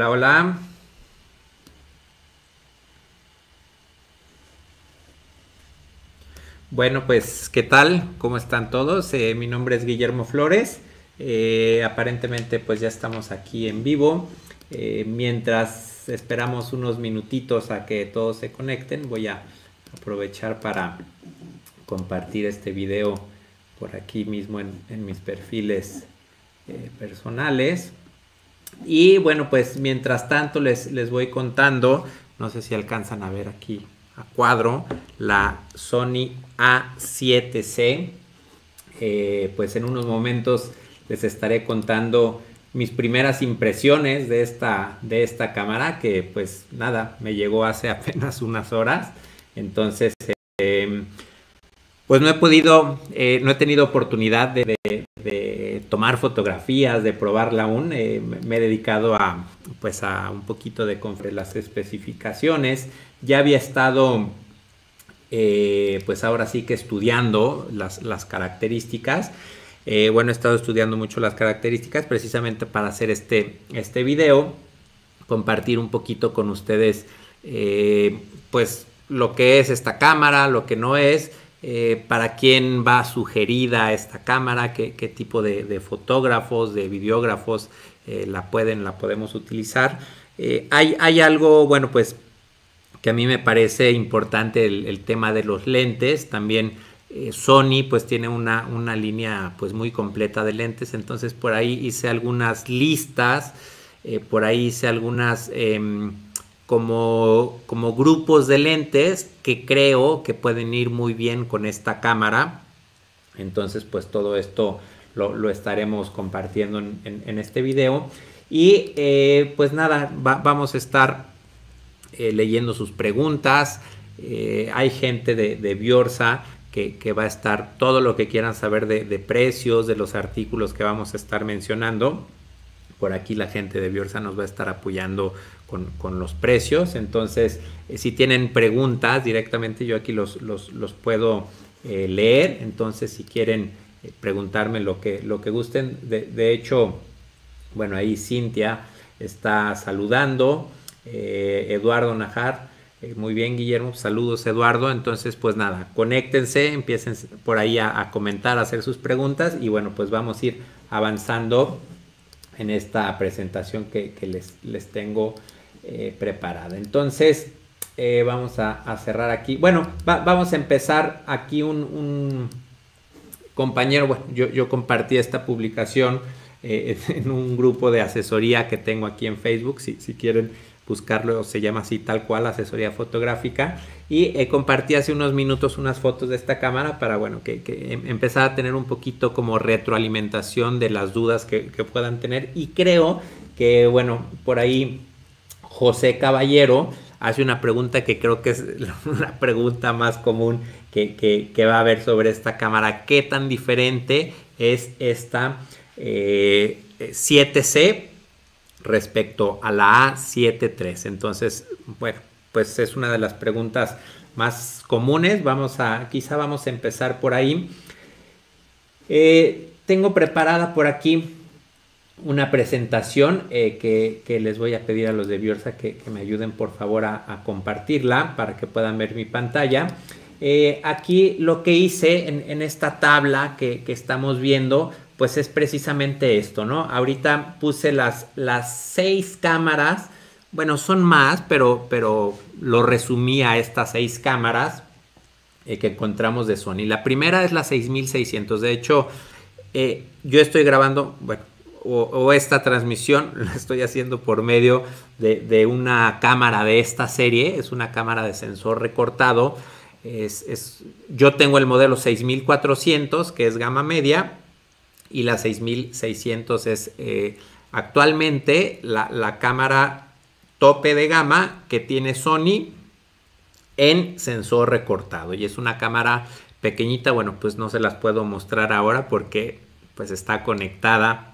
Hola, hola. Bueno, pues, ¿qué tal? ¿Cómo están todos? Eh, mi nombre es Guillermo Flores. Eh, aparentemente, pues ya estamos aquí en vivo. Eh, mientras esperamos unos minutitos a que todos se conecten, voy a aprovechar para compartir este video por aquí mismo en mis perfiles personales. Y bueno, pues mientras tanto les, les voy contando, no sé si alcanzan a ver aquí a cuadro, la Sony A7C. Eh, pues en unos momentos les estaré contando mis primeras impresiones de esta, de esta cámara que pues nada, me llegó hace apenas unas horas. Entonces, em, pues no he podido, eh, no he tenido oportunidad de, tomar fotografías, de probarla aún. Eh, me he dedicado a, pues a un poquito de las especificaciones. Ya había estado, eh, pues ahora sí que estudiando las, características. bueno, he estado estudiando mucho las características precisamente para hacer este, este video, compartir un poquito con ustedes, pues lo que es esta cámara, lo que no es eh, para quién va sugerida esta cámara, qué, tipo de, fotógrafos, de videógrafos eh, la pueden, la podemos utilizar. Eh, hay, hay, algo, bueno, pues que a mí me parece importante el, tema de los lentes, también Sony pues tiene una, una, línea pues muy completa de lentes, entonces por ahí hice algunas listas, por ahí hice algunas em, como, como grupos de lentes que creo que pueden ir muy bien con esta cámara. Entonces, pues todo esto lo, estaremos compartiendo en, este video. Y eh, pues nada, vamos a estar eh, leyendo sus preguntas. Eh, hay gente de, de Biorsa que, va a estar todo lo que quieran saber de, de, precios, de los artículos que vamos a estar mencionando. Por aquí la gente de Biorsa nos va a estar apoyando con, los precios. Entonces, eh, si tienen preguntas directamente, yo aquí los, puedo eh, leer. Entonces, si quieren eh, preguntarme lo que, lo que gusten. De, hecho, bueno, ahí Cintia está saludando. Eduardo Najar, muy bien, Guillermo. Saludos, Eduardo. Entonces, pues nada, conéctense, empiecen por ahí a, comentar, a hacer sus preguntas y bueno, pues vamos a ir avanzando en esta presentación que, les, les, tengo eh, preparada. Entonces, eh, vamos a, cerrar aquí. Bueno, vamos a empezar aquí un, compañero, bueno, yo, compartí esta publicación eh, en un grupo de asesoría que tengo aquí en Facebook, si, quieren buscarlo, se llama así tal cual, asesoría fotográfica. Y compartí hace unos minutos unas fotos de esta cámara para, bueno, que, em, empezar a tener un poquito como retroalimentación de las dudas que, que puedan tener. Y creo que, bueno, por ahí José Caballero hace una pregunta que creo que es la pregunta más común que, va a haber sobre esta cámara. ¿Qué tan diferente es esta 7C eh, respecto a la A73? Entonces, bueno, pues es una de las preguntas más comunes. Vamos a, quizá vamos a empezar por ahí. Eh, tengo preparada por aquí una presentación eh, que, les voy a pedir a los de Biorsa que, me ayuden por favor a, compartirla para que puedan ver mi pantalla. Eh, aquí lo que hice en, esta tabla que, estamos viendo, pues es precisamente esto, ¿no? Ahorita puse las, las seis cámaras, bueno, son más, pero, pero lo resumí a estas seis cámaras eh, que encontramos de Sony. La primera es la 6600, de hecho... yo estoy grabando, bueno, o, esta transmisión la estoy haciendo por medio de, una cámara de esta serie, es una cámara de sensor recortado. Es, yo tengo el modelo 6400 que es gama media y la 6600 es eh, actualmente la, cámara tope de gama que tiene Sony en sensor recortado y es una cámara pequeñita bueno pues no se las puedo mostrar ahora porque pues está conectada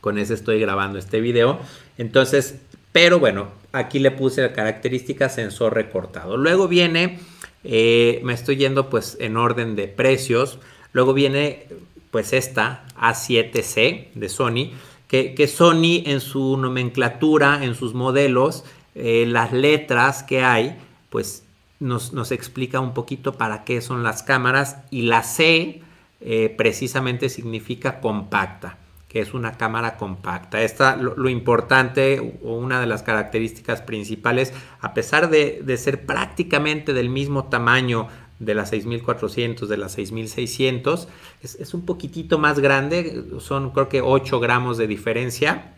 con ese estoy grabando este video. Entonces, pero bueno, aquí le puse la característica sensor recortado. Luego viene, eh, me estoy yendo pues en orden de precios. Luego viene pues esta A7C de Sony, que, Sony en su nomenclatura, en sus modelos, eh, las letras que hay, pues nos, explica un poquito para qué son las cámaras y la C eh, precisamente significa compacta que es una cámara compacta. Esta, lo, importante o una de las características principales, a pesar de, ser prácticamente del mismo tamaño de la 6400, de la 6600, es, un poquitito más grande, son creo que 8 gramos de diferencia,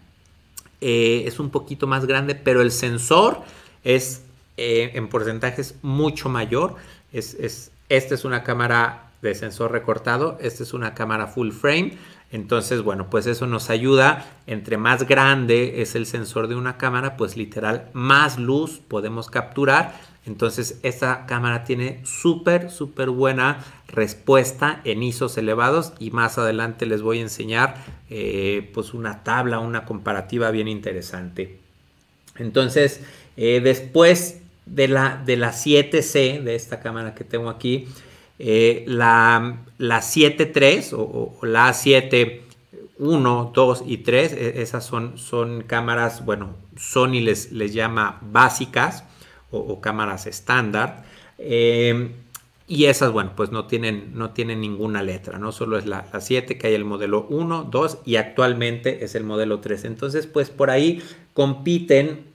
eh, es un poquito más grande, pero el sensor es eh, en porcentajes mucho mayor, es, esta es una cámara de sensor recortado, esta es una cámara full frame, entonces, bueno, pues eso nos ayuda. Entre más grande es el sensor de una cámara, pues literal más luz podemos capturar. Entonces, esta cámara tiene súper, súper buena respuesta en ISOs elevados y más adelante les voy a enseñar eh, pues una tabla, una comparativa bien interesante. Entonces, eh, después de la, de la 7C, de esta cámara que tengo aquí, eh, la, la 7.3 o, la 7, 1, 2 y 3, e, esas son, son cámaras, bueno, Sony les, les llama básicas o, cámaras estándar. Em, y esas, bueno, pues no tienen, no tienen ninguna letra, ¿no? Solo es la, la, 7 que hay el modelo 1, 2 y actualmente es el modelo 3. Entonces, pues por ahí compiten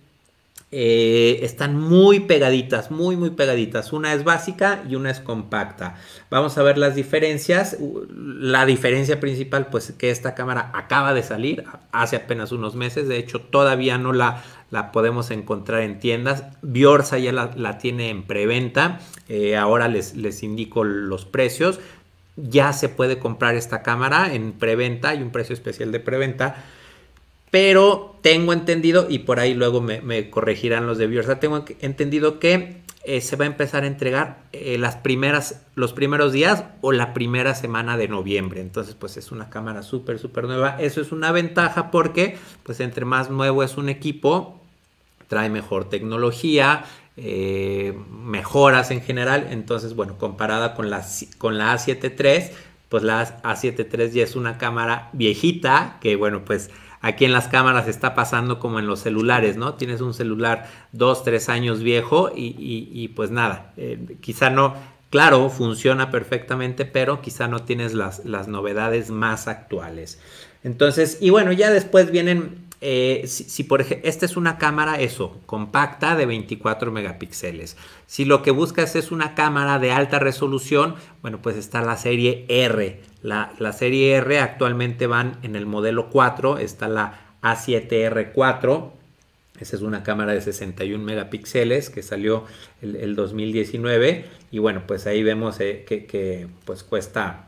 eh, están muy pegaditas, muy muy pegaditas. Una es básica y una es compacta. Vamos a ver las diferencias. La diferencia principal, pues que esta cámara acaba de salir hace apenas unos meses. De hecho, todavía no la, la podemos encontrar en tiendas. Biorsa ya la, tiene en preventa. Eh, ahora les, les indico los precios. Ya se puede comprar esta cámara en preventa. Hay un precio especial de preventa pero tengo entendido, y por ahí luego me, corregirán los de tengo entendido que eh, se va a empezar a entregar eh, las primeras, los primeros días o la primera semana de noviembre. Entonces, pues es una cámara súper, súper nueva. Eso es una ventaja porque, pues entre más nuevo es un equipo, trae mejor tecnología, eh, mejoras en general. Entonces, bueno, comparada con la, con la A7 III, pues la A7 III ya es una cámara viejita que, bueno, pues aquí en las cámaras está pasando como en los celulares, ¿no? Tienes un celular dos, tres años viejo y, pues nada, eh, quizá no, claro, funciona perfectamente, pero quizá no tienes las, las novedades más actuales. Entonces, y bueno, ya después vienen eh, si, por ejemplo, esta es una cámara, eso, compacta de 24 megapíxeles. Si lo que buscas es una cámara de alta resolución, bueno, pues está la serie R. La, serie R actualmente van en el modelo 4, está la A7R4. Esa es una cámara de 61 megapíxeles que salió el, 2019. Y bueno, pues ahí vemos eh, que, que pues cuesta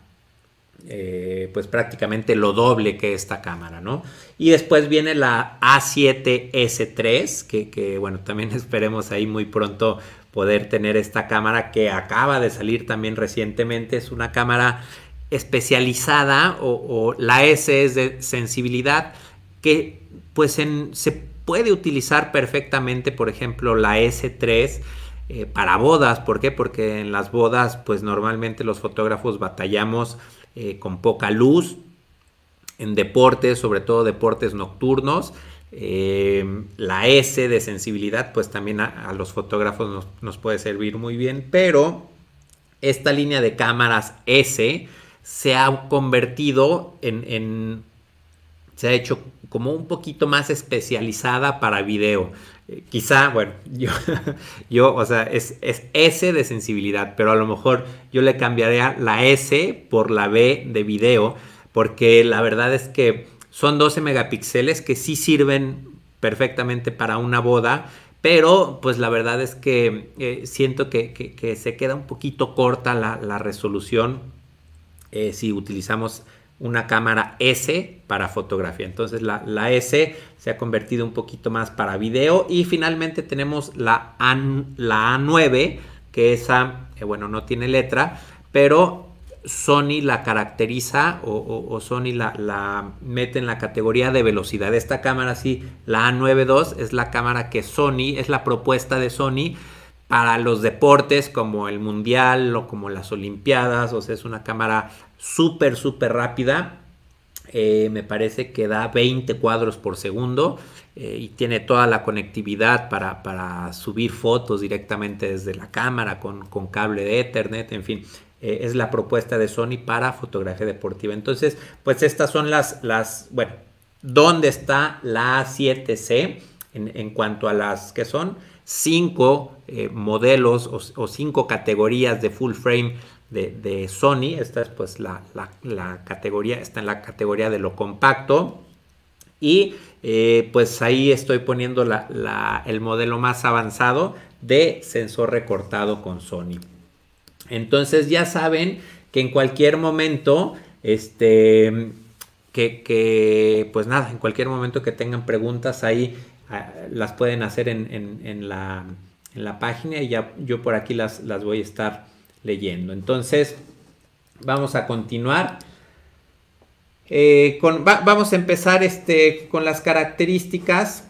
eh, pues prácticamente lo doble que esta cámara, ¿no? Y después viene la A7S3, que, bueno, también esperemos ahí muy pronto poder tener esta cámara que acaba de salir también recientemente. Es una cámara especializada o, la S es de sensibilidad que pues se puede utilizar perfectamente, por ejemplo, la S3 eh, para bodas. ¿Por qué? Porque en las bodas pues normalmente los fotógrafos batallamos eh, con poca luz, en deportes, sobre todo deportes nocturnos. Eh, la S de sensibilidad, pues también a, los fotógrafos nos, puede servir muy bien, pero esta línea de cámaras S se ha convertido en, en se ha hecho como un poquito más especializada para video. Eh, quizá, bueno, yo, yo o sea, es, es, S de sensibilidad, pero a lo mejor yo le cambiaría la S por la B de video, porque la verdad es que son 12 megapíxeles que sí sirven perfectamente para una boda, pero pues la verdad es que eh, siento que, se queda un poquito corta la, resolución eh, si utilizamos una cámara S para fotografía. Entonces la, S se ha convertido un poquito más para video. Y finalmente tenemos la, A, la A9, que esa, eh, bueno, no tiene letra, pero Sony la caracteriza o, Sony la, la, mete en la categoría de velocidad. Esta cámara, sí, la A92 es la cámara que Sony, es la propuesta de Sony para los deportes como el Mundial o como las Olimpiadas. O sea, es una cámara súper, súper rápida. Eh, me parece que da 20 cuadros por segundo eh, y tiene toda la conectividad para, para, subir fotos directamente desde la cámara con, con cable de Ethernet, en fin. Eh, es la propuesta de Sony para fotografía deportiva. Entonces, pues estas son las, las bueno, ¿dónde está la A7C en, cuanto a las que son? Cinco modelos o, o cinco categorías de full frame de, Sony. Esta es pues la, categoría, está en la categoría de lo compacto. Y eh, pues ahí estoy poniendo el modelo más avanzado de sensor recortado con Sony. Entonces ya saben que en cualquier momento, este, que, pues nada, en cualquier momento que tengan preguntas ahí, ah, las pueden hacer en, la, página y ya yo por aquí las, las voy a estar leyendo. Entonces, vamos a continuar. Eh, vamos a empezar este, con las características,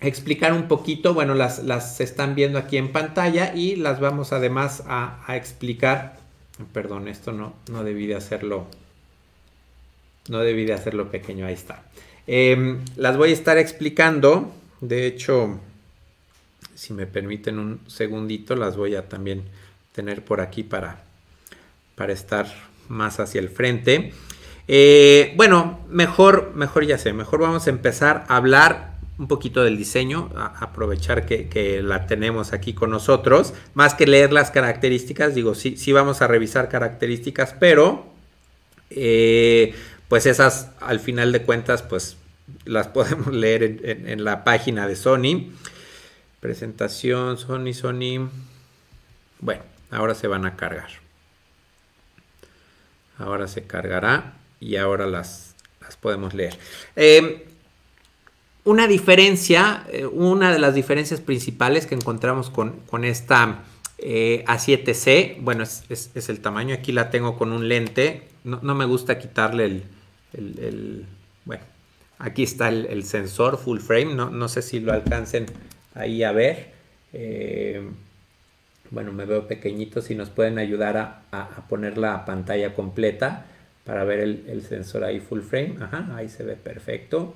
explicar un poquito, bueno, las, las están viendo aquí en pantalla y las vamos además a, explicar. Perdón, esto no, no debí de hacerlo, no debí de hacerlo pequeño, ahí está. Em, las voy a estar explicando, de hecho, si me permiten un segundito, las voy a también tener por aquí para, para estar más hacia el frente. Eh, bueno, mejor, mejor ya sé, mejor vamos a empezar a hablar un poquito del diseño, aprovechar que, la tenemos aquí con nosotros, más que leer las características, digo, sí, sí vamos a revisar características, pero eh, pues esas al final de cuentas, pues las podemos leer en la página de Sony. Presentación, Sony, Sony. Bueno, Ahora se van a cargar. Ahora se cargará y ahora las, podemos leer. Em, una diferencia, eh, una de las diferencias principales que encontramos con, esta eh, A7C, bueno, es, el tamaño, aquí la tengo con un lente, no, me gusta quitarle el, bueno, aquí está el, sensor full frame, no, no sé si lo alcancen ahí a ver. Eh, bueno, me veo pequeñito, si nos pueden ayudar a, poner la pantalla completa para ver el, sensor ahí full frame, ajá, ahí se ve perfecto.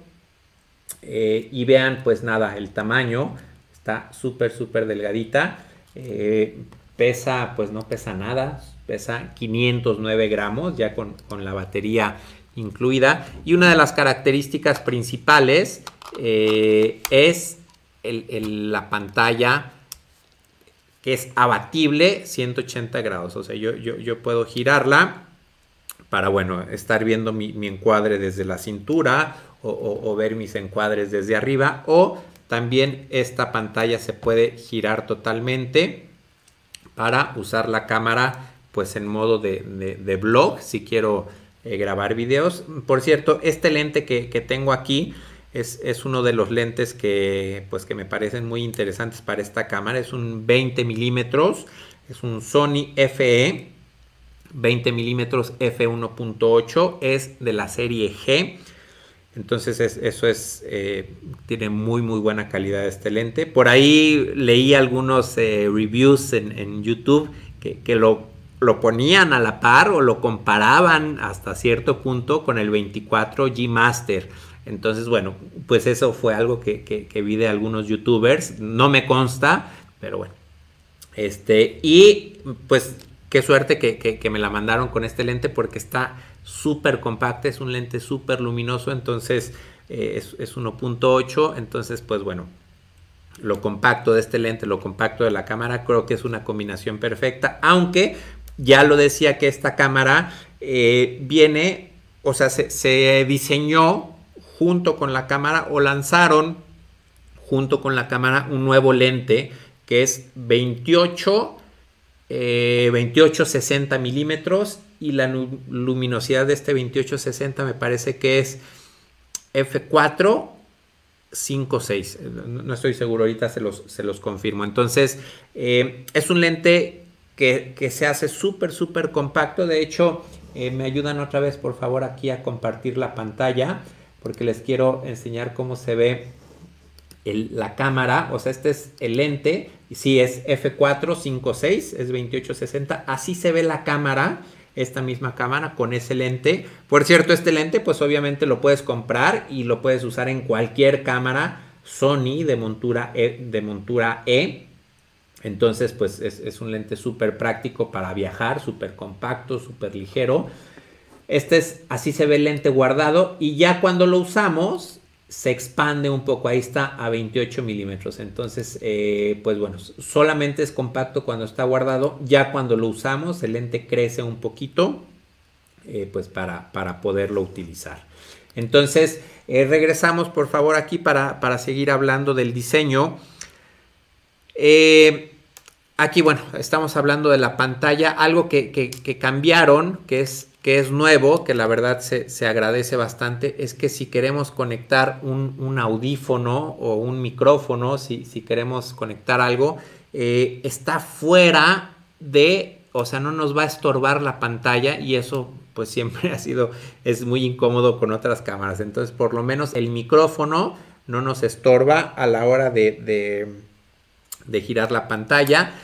Eh, y vean, pues nada, el tamaño está súper, súper delgadita. Eh, pesa, pues no pesa nada, pesa 509 gramos ya con, la batería incluida. Y una de las características principales eh, es la pantalla que es abatible 180 grados. O sea, yo, yo, puedo girarla para, bueno, estar viendo mi, encuadre desde la cintura o, ver mis encuadres desde arriba. O también esta pantalla se puede girar totalmente para usar la cámara pues en modo de, de, blog si quiero eh, grabar videos. Por cierto, este lente que tengo aquí es, uno de los lentes pues, que, me parecen muy interesantes para esta cámara. Es un 20 milímetros, es un Sony FE 20 milímetros F1.8, es de la serie G. Entonces eso es, eh, tiene muy muy buena calidad este lente. Por ahí leí algunos eh, reviews en, YouTube que, lo, lo, ponían a la par o lo comparaban hasta cierto punto con el 24 G Master. Entonces, bueno, pues eso fue algo que, vi de algunos youtubers. No me consta, pero bueno. Este, y pues qué suerte que, me la mandaron con este lente porque está súper compacta, es un lente súper luminoso, entonces eh, es, 1.8, entonces pues bueno, lo compacto de este lente, lo compacto de la cámara, creo que es una combinación perfecta, aunque ya lo decía que esta cámara eh, viene, o sea, se, se diseñó junto con la cámara o lanzaron junto con la cámara un nuevo lente que es 28 28 60 milímetros y la luminosidad de este 28 60 me parece que es f4 5, 6, no estoy seguro, ahorita se los, se los confirmo. Entonces, eh, es un lente que, se hace súper, súper compacto. De hecho, eh, me ayudan otra vez, por favor, aquí a compartir la pantalla porque les quiero enseñar cómo se ve la cámara, o sea, este es el lente, si sí, es F456, es 2860, así se ve la cámara, esta misma cámara con ese lente. Por cierto, este lente pues obviamente lo puedes comprar y lo puedes usar en cualquier cámara Sony de montura E. e. Entonces pues es, es un lente súper práctico para viajar, súper compacto, súper ligero este es, así se ve el lente guardado y ya cuando lo usamos se expande un poco, ahí está a 28 milímetros. Entonces, eh, pues bueno, solamente es compacto cuando está guardado, ya cuando lo usamos el lente crece un poquito, eh, pues para, para poderlo utilizar. Entonces, eh, regresamos por favor aquí para, seguir hablando del diseño. aquí, bueno, estamos hablando de la pantalla. Algo que cambiaron, que es que es nuevo, que la verdad se, agradece bastante, es que si queremos conectar un, audífono o un micrófono, si, si queremos conectar algo, eh, está fuera de, o sea, no nos va a estorbar la pantalla y eso pues siempre ha sido, es muy incómodo con otras cámaras. Entonces, por lo menos el micrófono no nos estorba a la hora de, de girar la pantalla.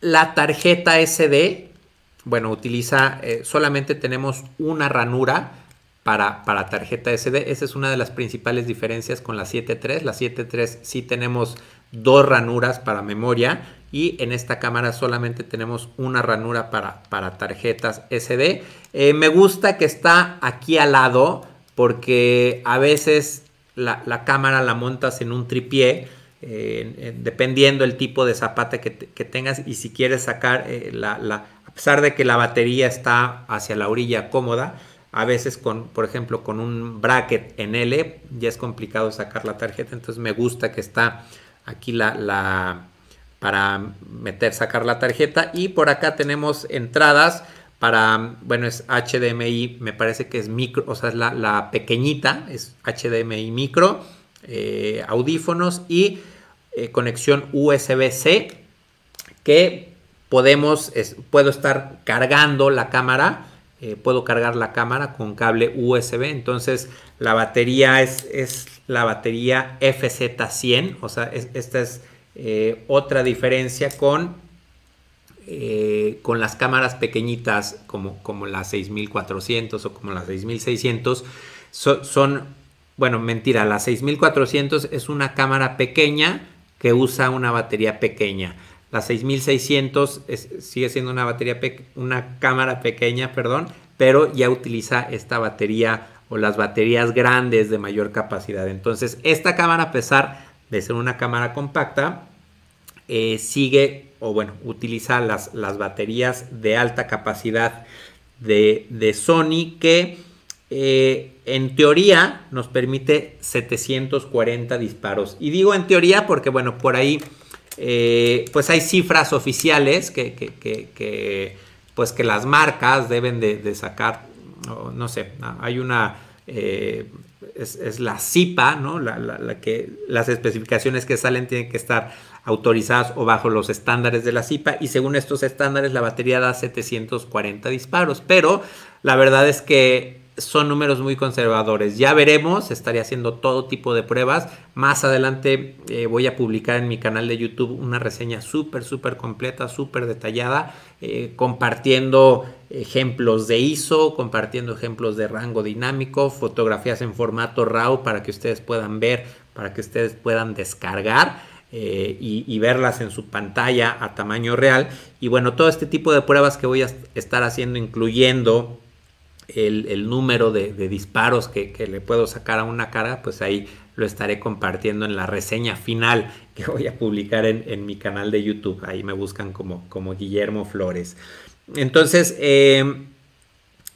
La tarjeta SD bueno, utiliza, eh, solamente tenemos una ranura para, para, tarjeta SD. Esa es una de las principales diferencias con la 7.3. La 7.3 sí tenemos dos ranuras para memoria y en esta cámara solamente tenemos una ranura para, para tarjetas SD. Eh, me gusta que está aquí al lado porque a veces la, cámara la montas en un tripié. Eh, dependiendo el tipo de zapata que, tengas y si quieres sacar la, a pesar de que la batería está hacia la orilla cómoda, a veces con, por ejemplo, con un bracket en L ya es complicado sacar la tarjeta, entonces me gusta que está aquí la, para meter, sacar la tarjeta y por acá tenemos entradas para, bueno, es HDMI, me parece que es micro, o sea, es la, pequeñita, es HDMI micro, eh, audífonos y eh, conexión USB-C, que puedo estar cargando la cámara, eh, puedo cargar la cámara con cable USB, entonces la batería es, la batería FZ100, o sea, esta es eh, otra diferencia con, eh, con las cámaras pequeñitas como, como la 6400 o como la 6600, son, bueno, mentira, la 6400 es una cámara pequeña que usa una batería pequeña. La 6600 sigue siendo una batería, una cámara pequeña, perdón, pero ya utiliza esta batería o las baterías grandes de mayor capacidad. Entonces, esta cámara, a pesar de ser una cámara compacta, eh, sigue o bueno, utiliza las, las, baterías de alta capacidad de, de Sony que eh, en teoría nos permite 740 disparos. Y digo en teoría porque, bueno, por ahí eh, pues hay cifras oficiales que, pues que las marcas deben de, sacar, no, sé, ah, hay una, eh, es, la CIPA, ¿no? La, la, que, las especificaciones que salen tienen que estar autorizadas o bajo los estándares de la CIPA y según estos estándares la batería da 740 disparos, pero la verdad es que son números muy conservadores. Ya veremos, estaré haciendo todo tipo de pruebas. Más adelante eh, voy a publicar en mi canal de YouTube una reseña súper, súper completa, súper detallada, eh, compartiendo ejemplos de ISO, compartiendo ejemplos de rango dinámico, fotografías en formato RAW para que ustedes puedan ver, para que ustedes puedan descargar. Eh, y, verlas en su pantalla a tamaño real. Y bueno, todo este tipo de pruebas que voy a estar haciendo, incluyendo el, número de, disparos que, le puedo sacar a una cara, pues ahí lo estaré compartiendo en la reseña final que voy a publicar en, mi canal de YouTube. Ahí me buscan como, Guillermo Flores. Entonces, em,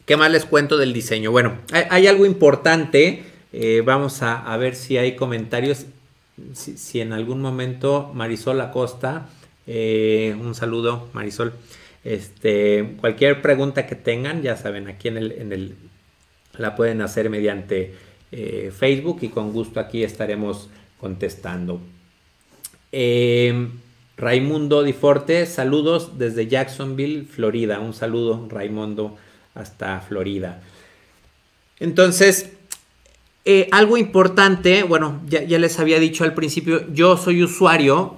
¿qué más les cuento del diseño? Bueno, hay, algo importante. Eh, vamos a, ver si hay comentarios. Si, en algún momento Marisol Acosta, eh, un saludo Marisol. Este, cualquier pregunta que tengan, ya saben, aquí en el, la pueden hacer mediante eh, Facebook y con gusto aquí estaremos contestando. Eh, Raimundo Diforte, saludos desde Jacksonville, Florida. Un saludo, Raimundo, hasta Florida. Entonces, eh, algo importante, bueno, ya, les había dicho al principio, yo soy usuario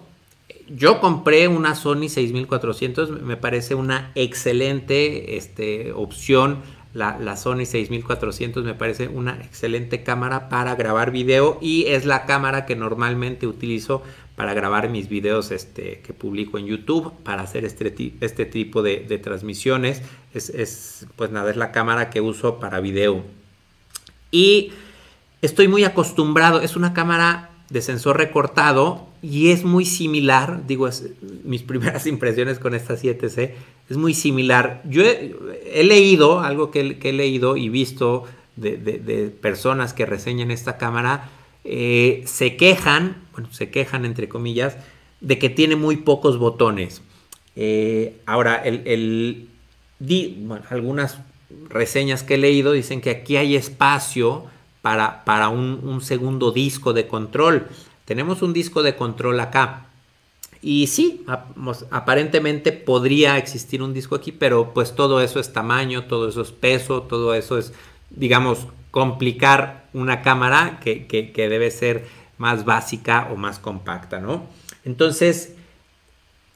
yo compré una Sony 6400, me parece una excelente este, opción. La, Sony 6400 me parece una excelente cámara para grabar video y es la cámara que normalmente utilizo para grabar mis videos este, que publico en YouTube, para hacer este, este tipo de, transmisiones. Es, es, pues nada, es la cámara que uso para video. Y estoy muy acostumbrado, es una cámara de sensor recortado y es muy similar, digo, mis primeras impresiones con esta 7C, es muy similar. Yo he, leído, algo que, he leído y visto de, personas que reseñan esta cámara, eh, se quejan, bueno, se quejan entre comillas, de que tiene muy pocos botones. Eh, ahora, el, algunas reseñas que he leído dicen que aquí hay espacio para, para un, un segundo disco de control. Tenemos un disco de control acá. Y sí, aparentemente podría existir un disco aquí, pero pues todo eso es tamaño, todo eso es peso, todo eso es, digamos, complicar una cámara que, debe ser más básica o más compacta, ¿no? Entonces,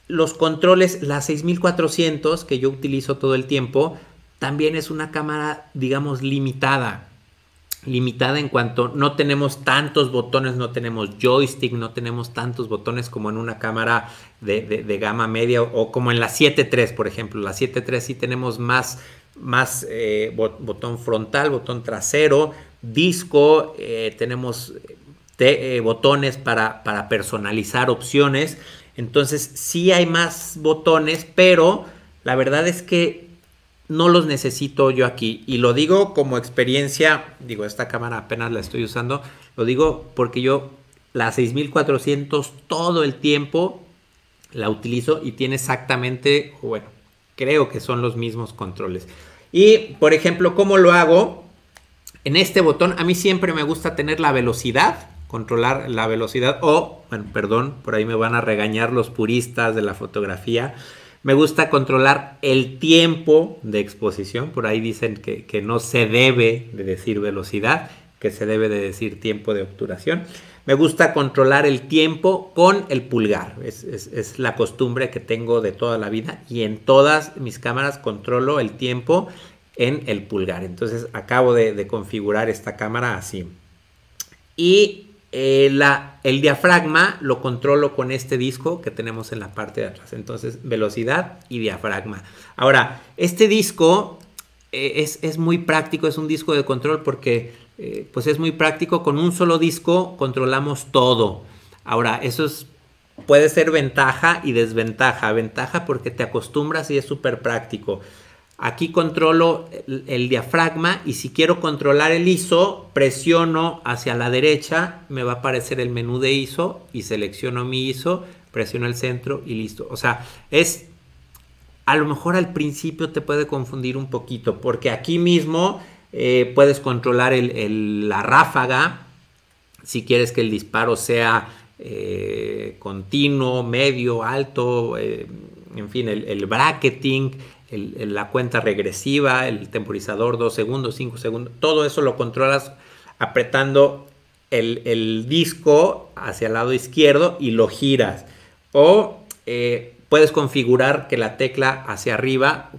los controles, la 6400 que yo utilizo todo el tiempo, también es una cámara, digamos, limitada limitada en cuanto no tenemos tantos botones, no tenemos joystick, no tenemos tantos botones como en una cámara de, gama media o como en la 7.3, por ejemplo. La 7.3 sí tenemos más, más eh, botón frontal, botón trasero, disco, eh, tenemos eh, botones para, para personalizar opciones. Entonces sí hay más botones, pero la verdad es que no los necesito yo aquí. Y lo digo como experiencia, digo, esta cámara apenas la estoy usando, lo digo porque yo la 6400 todo el tiempo la utilizo y tiene exactamente, bueno, creo que son los mismos controles. Y, por ejemplo, ¿cómo lo hago? En este botón a mí siempre me gusta tener la velocidad, controlar la velocidad o, bueno, perdón, por ahí me van a regañar los puristas de la fotografía, me gusta controlar el tiempo de exposición. Por ahí dicen que, no se debe de decir velocidad, que se debe de decir tiempo de obturación. Me gusta controlar el tiempo con el pulgar. Es, la costumbre que tengo de toda la vida y en todas mis cámaras controlo el tiempo en el pulgar. Entonces acabo de, de configurar esta cámara así. Y eh, el diafragma lo controlo con este disco que tenemos en la parte de atrás. Entonces, velocidad y diafragma. Ahora, este disco eh, es, muy práctico, es un disco de control porque eh, pues es muy práctico. Con un solo disco controlamos todo. Ahora, eso puede ser ventaja y desventaja. Ventaja porque te acostumbras y es súper práctico. Aquí controlo el, diafragma y si quiero controlar el ISO, presiono hacia la derecha, me va a aparecer el menú de ISO y selecciono mi ISO, presiono el centro y listo. O sea, es a lo mejor al principio te puede confundir un poquito porque aquí mismo eh, puedes controlar la ráfaga si quieres que el disparo sea eh, continuo, medio, alto, eh, en fin, el bracketing la cuenta regresiva, el temporizador 2 segundos, 5 segundos, todo eso lo controlas apretando el, disco hacia el lado izquierdo y lo giras. O eh, puedes configurar que la tecla hacia arriba,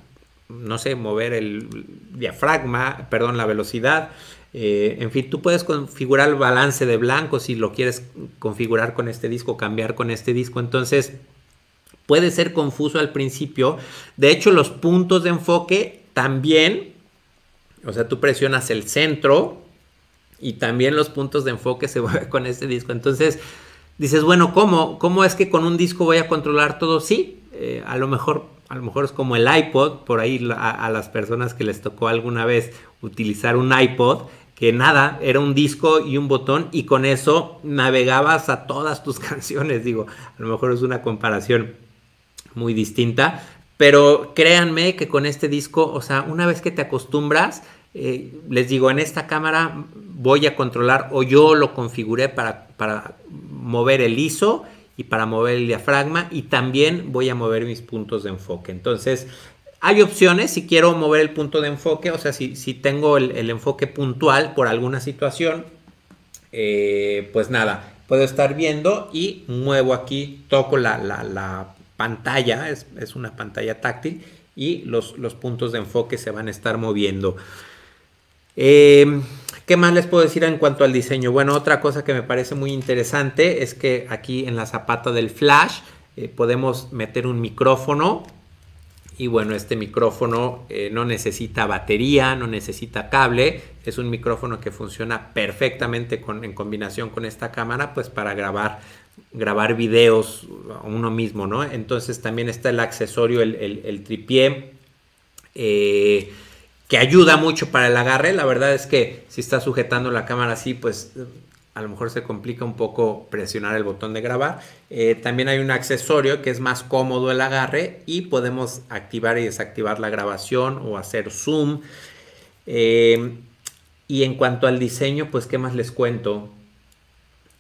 no sé, mover el diafragma, perdón, la velocidad. Eh, en fin, tú puedes configurar el balance de blanco si lo quieres configurar con este disco, cambiar con este disco. Entonces, puede ser confuso al principio. De hecho, los puntos de enfoque también, o sea, tú presionas el centro y también los puntos de enfoque se mueven con este disco. Entonces, dices, bueno, ¿cómo? ¿Cómo es que con un disco voy a controlar todo? Sí, eh, a lo mejor a lo mejor es como el iPod, por ahí a, a, las personas que les tocó alguna vez utilizar un iPod, que nada, era un disco y un botón y con eso navegabas a todas tus canciones, digo, a lo mejor es una comparación muy distinta. Pero créanme que con este disco, o sea, una vez que te acostumbras, eh, les digo, en esta cámara voy a controlar o yo lo configuré para, para mover el ISO y para mover el diafragma y también voy a mover mis puntos de enfoque. Entonces, hay opciones si quiero mover el punto de enfoque, o sea, si, tengo el, enfoque puntual por alguna situación, eh, pues nada, puedo estar viendo y muevo aquí, toco la, la, la pantalla, es, una pantalla táctil y los, puntos de enfoque se van a estar moviendo. Em, ¿Qué más les puedo decir en cuanto al diseño? Bueno, otra cosa que me parece muy interesante es que aquí en la zapata del flash eh, podemos meter un micrófono y bueno, este micrófono eh, no necesita batería, no necesita cable, es un micrófono que funciona perfectamente con, en combinación con esta cámara, pues para grabar grabar videos a uno mismo, ¿no? Entonces también está el accesorio, el, tripié, eh, que ayuda mucho para el agarre. La verdad es que si está sujetando la cámara así, pues a lo mejor se complica un poco presionar el botón de grabar. Eh, también hay un accesorio que es más cómodo el agarre y podemos activar y desactivar la grabación o hacer zoom. Eh, y en cuanto al diseño, pues qué más les cuento.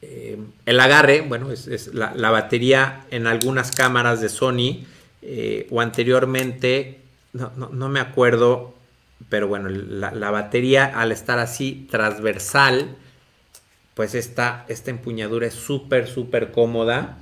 Eh, el agarre, bueno, es, la, batería en algunas cámaras de Sony eh, o anteriormente, no, me acuerdo, pero bueno, la, batería al estar así transversal, pues esta, esta empuñadura es súper, súper cómoda.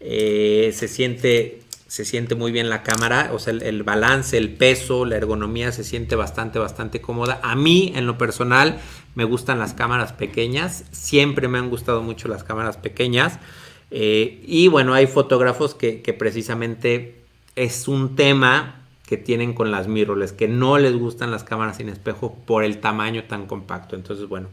Eh, se siente se siente muy bien la cámara, o sea, el, balance, el peso, la ergonomía se siente bastante, bastante cómoda. A mí, en lo personal, me gustan las cámaras pequeñas, siempre me han gustado mucho las cámaras pequeñas. Eh, y bueno, hay fotógrafos que, precisamente es un tema que tienen con las mirrorless, que no les gustan las cámaras sin espejo por el tamaño tan compacto. Entonces, bueno,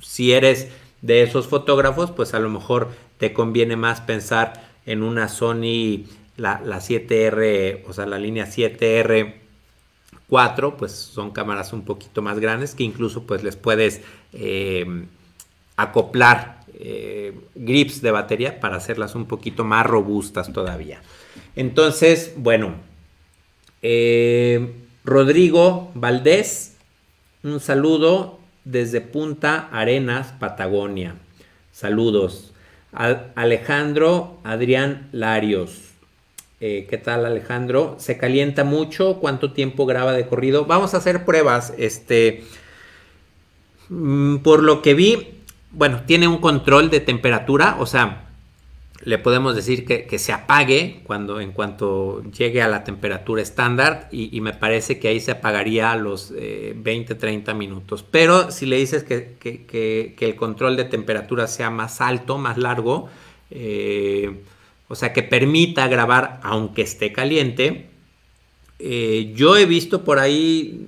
si eres de esos fotógrafos, pues a lo mejor te conviene más pensar en una Sony la, 7R, o sea, la línea 7R 4, pues son cámaras un poquito más grandes que incluso pues les puedes em, acoplar eh, grips de batería para hacerlas un poquito más robustas todavía. Entonces, bueno, em, Rodrigo Valdés, un saludo desde Punta Arenas, Patagonia. Saludos. Alejandro Adrián Larios. Eh, ¿Qué tal Alejandro? ¿Se calienta mucho? ¿Cuánto tiempo graba de corrido? Vamos a hacer pruebas. Este, mm, por lo que vi, bueno, tiene un control de temperatura, o sea, le podemos decir que, se apague cuando en cuanto llegue a la temperatura estándar y, me parece que ahí se apagaría a los 20-30 eh, minutos. Pero si le dices que, el control de temperatura sea más alto, más largo, eh, o sea, que permita grabar aunque esté caliente. Eh, yo he visto por ahí,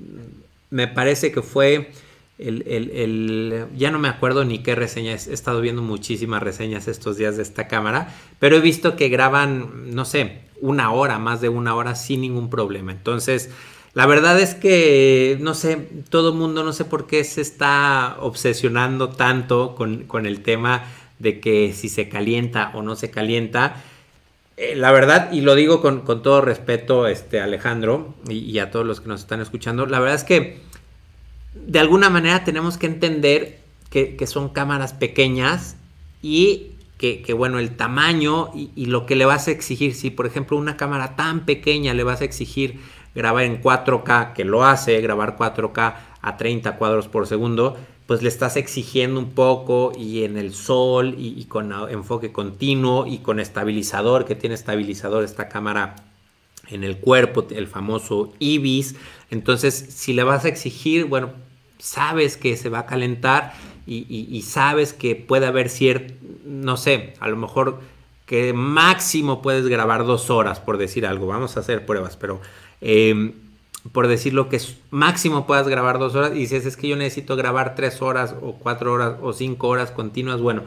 me parece que fue el, ya no me acuerdo ni qué reseña. he estado viendo muchísimas reseñas estos días de esta cámara, pero he visto que graban, no sé, una hora, más de una hora sin ningún problema. Entonces, la verdad es que, no sé, todo mundo, no sé por qué se está obsesionando tanto con, con el tema de que si se calienta o no se calienta. Eh, la verdad, y lo digo con, todo respeto, este, Alejandro, y, a todos los que nos están escuchando, la verdad es que de alguna manera tenemos que entender que, son cámaras pequeñas y que, bueno, el tamaño y, y, lo que le vas a exigir, si por ejemplo una cámara tan pequeña le vas a exigir grabar en 4K, que lo hace, grabar 4K a 30 cuadros por segundo, pues le estás exigiendo un poco y en el sol y, con enfoque continuo y con estabilizador, que tiene estabilizador esta cámara en el cuerpo, el famoso IBIS. Entonces, si le vas a exigir, bueno, sabes que se va a calentar y, sabes que puede haber cierto, no sé, a lo mejor que máximo puedes grabar dos horas, por decir algo. Vamos a hacer pruebas, pero... Em, por decirlo que es máximo puedas grabar dos horas y si es que yo necesito grabar tres horas o cuatro horas o cinco horas continuas, bueno,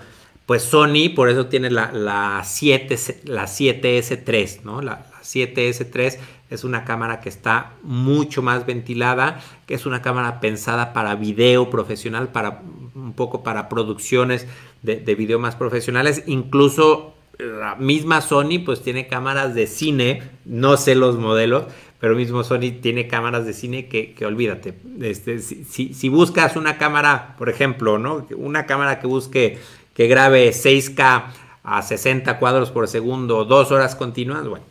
pues Sony por eso tiene la, 7, la s ¿no? La, 7S3 es una cámara que está mucho más ventilada, que es una cámara pensada para video profesional, para un poco para producciones de video más profesionales, incluso la misma Sony pues tiene cámaras de cine, no sé los modelos, pero mismo Sony tiene cámaras de cine que, olvídate. Este, si, buscas una cámara, por ejemplo, ¿no? Una cámara que busque que grabe 6K a 60 cuadros por segundo, dos horas continuas, bueno,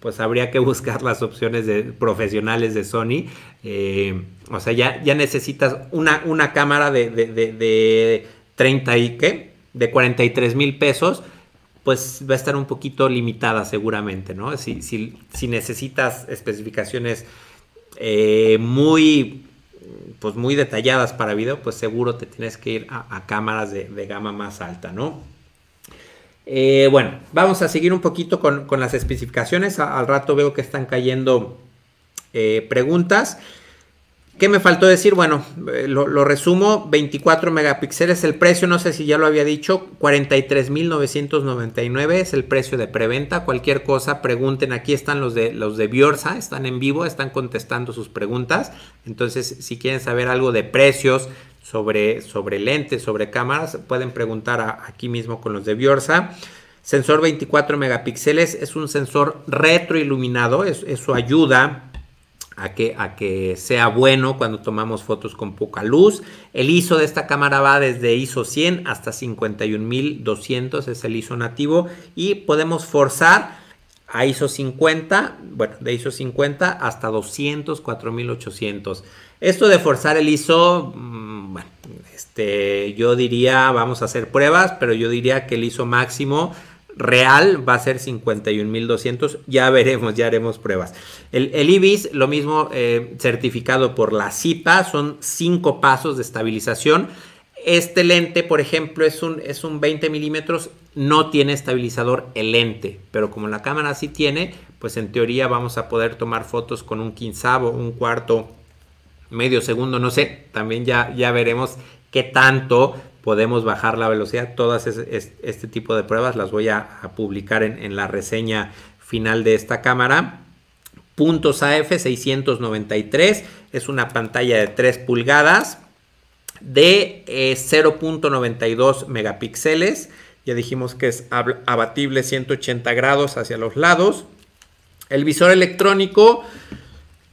pues habría que buscar las opciones de profesionales de Sony. Eh, o sea, ya, ya necesitas una, cámara de, de 30 y qué, de 43 mil pesos pues va a estar un poquito limitada seguramente, ¿no? Si, necesitas especificaciones eh, muy, pues muy detalladas para video, pues seguro te tienes que ir a, cámaras de, gama más alta, ¿no? Eh, bueno, vamos a seguir un poquito con, las especificaciones. al rato veo que están cayendo eh, preguntas. ¿Qué me faltó decir? Bueno, eh, lo, resumo, 24 megapíxeles el precio, no sé si ya lo había dicho, 43.999 es el precio de preventa. Cualquier cosa, pregunten, aquí están los de, los de Biorsa, están en vivo, están contestando sus preguntas. Entonces, si quieren saber algo de precios sobre, sobre lentes, sobre cámaras, pueden preguntar aquí mismo con los de Biorsa. Sensor 24 megapíxeles es un sensor retroiluminado, eso ayuda a que, a que sea bueno cuando tomamos fotos con poca luz. El ISO de esta cámara va desde ISO 100 hasta 51200, es el ISO nativo, y podemos forzar a ISO 50, bueno, de ISO 50 hasta 200, 4800. Esto de forzar el ISO, mm, bueno, este, yo diría, vamos a hacer pruebas, pero yo diría que el ISO máximo real va a ser 51.200. Ya veremos, ya haremos pruebas. El, IBIS, lo mismo eh, certificado por la CIPA, son cinco pasos de estabilización. Este lente, por ejemplo, es un, es un 20 milímetros, no tiene estabilizador el lente, pero como la cámara sí tiene, pues en teoría vamos a poder tomar fotos con un quinzavo, un cuarto, medio segundo, no sé, también ya, ya veremos qué tanto podemos bajar la velocidad. Todas este tipo de pruebas las voy a, publicar en, la reseña final de esta cámara. Puntos AF 693 es una pantalla de 3 pulgadas de eh, 0.92 megapíxeles. Ya dijimos que es abatible 180 grados hacia los lados. El visor electrónico,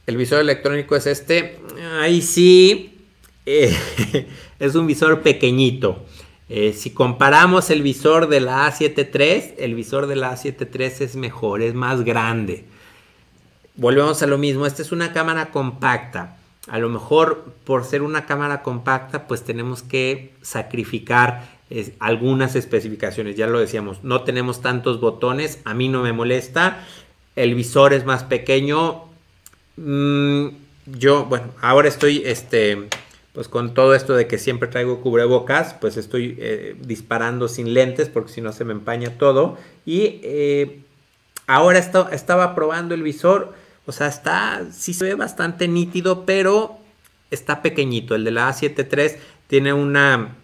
el visor electrónico es este. Ahí sí. Eh, es un visor pequeñito. Eh, si comparamos el visor de la A7 el visor de la A7 es mejor, es más grande. Volvemos a lo mismo, esta es una cámara compacta. A lo mejor por ser una cámara compacta, pues tenemos que sacrificar algunas especificaciones, ya lo decíamos, no tenemos tantos botones, a mí no me molesta, el visor es más pequeño, mm, yo, bueno, ahora estoy este, pues con todo esto de que siempre traigo cubrebocas, pues estoy eh, disparando sin lentes porque si no se me empaña todo. Y eh, ahora estaba probando el visor, o sea, está, sí se ve bastante nítido, pero está pequeñito. El de la A73 tiene una,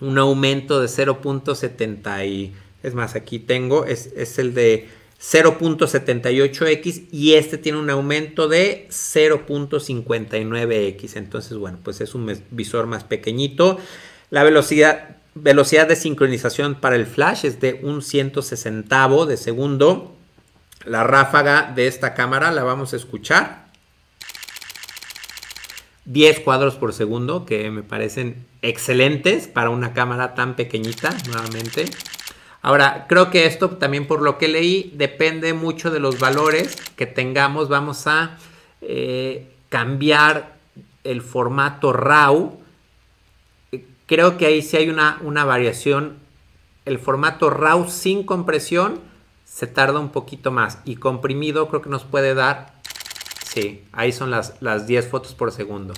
un aumento de 0.70 y es más, aquí tengo, es el de 0.78x y este tiene un aumento de 0.59x. Entonces, bueno, pues es un visor más pequeñito. La velocidad, velocidad de sincronización para el flash es de un 160 de segundo. La ráfaga de esta cámara la vamos a escuchar. 10 cuadros por segundo que me parecen excelentes para una cámara tan pequeñita nuevamente. Ahora, creo que esto también por lo que leí depende mucho de los valores que tengamos. Vamos a eh, cambiar el formato RAW. Creo que ahí sí hay una, variación. El formato RAW sin compresión se tarda un poquito más y comprimido creo que nos puede dar, sí, ahí son las, las 10 fotos por segundo.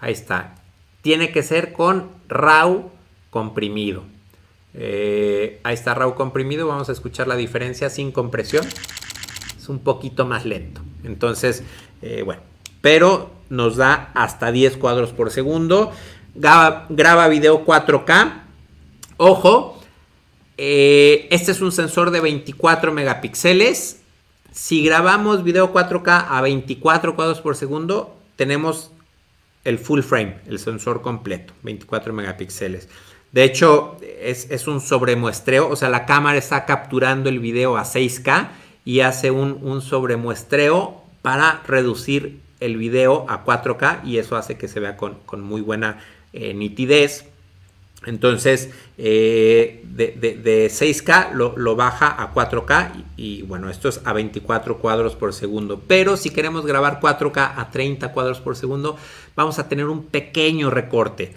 Ahí está. Tiene que ser con RAW comprimido. Eh, ahí está RAW comprimido, vamos a escuchar la diferencia sin compresión. Es un poquito más lento. Entonces, eh, bueno, pero nos da hasta 10 cuadros por segundo. Graba, video 4K. Ojo, eh, este es un sensor de 24 megapíxeles. Si grabamos video 4K a 24 cuadros por segundo, tenemos el full frame, el sensor completo, 24 megapíxeles. De hecho, es, es un sobremuestreo, o sea, la cámara está capturando el video a 6K y hace un, un sobremuestreo para reducir el video a 4K y eso hace que se vea con, muy buena eh, nitidez. Entonces, eh, de, 6K lo, baja a 4K y, bueno, esto es a 24 cuadros por segundo. Pero si queremos grabar 4K a 30 cuadros por segundo, vamos a tener un pequeño recorte.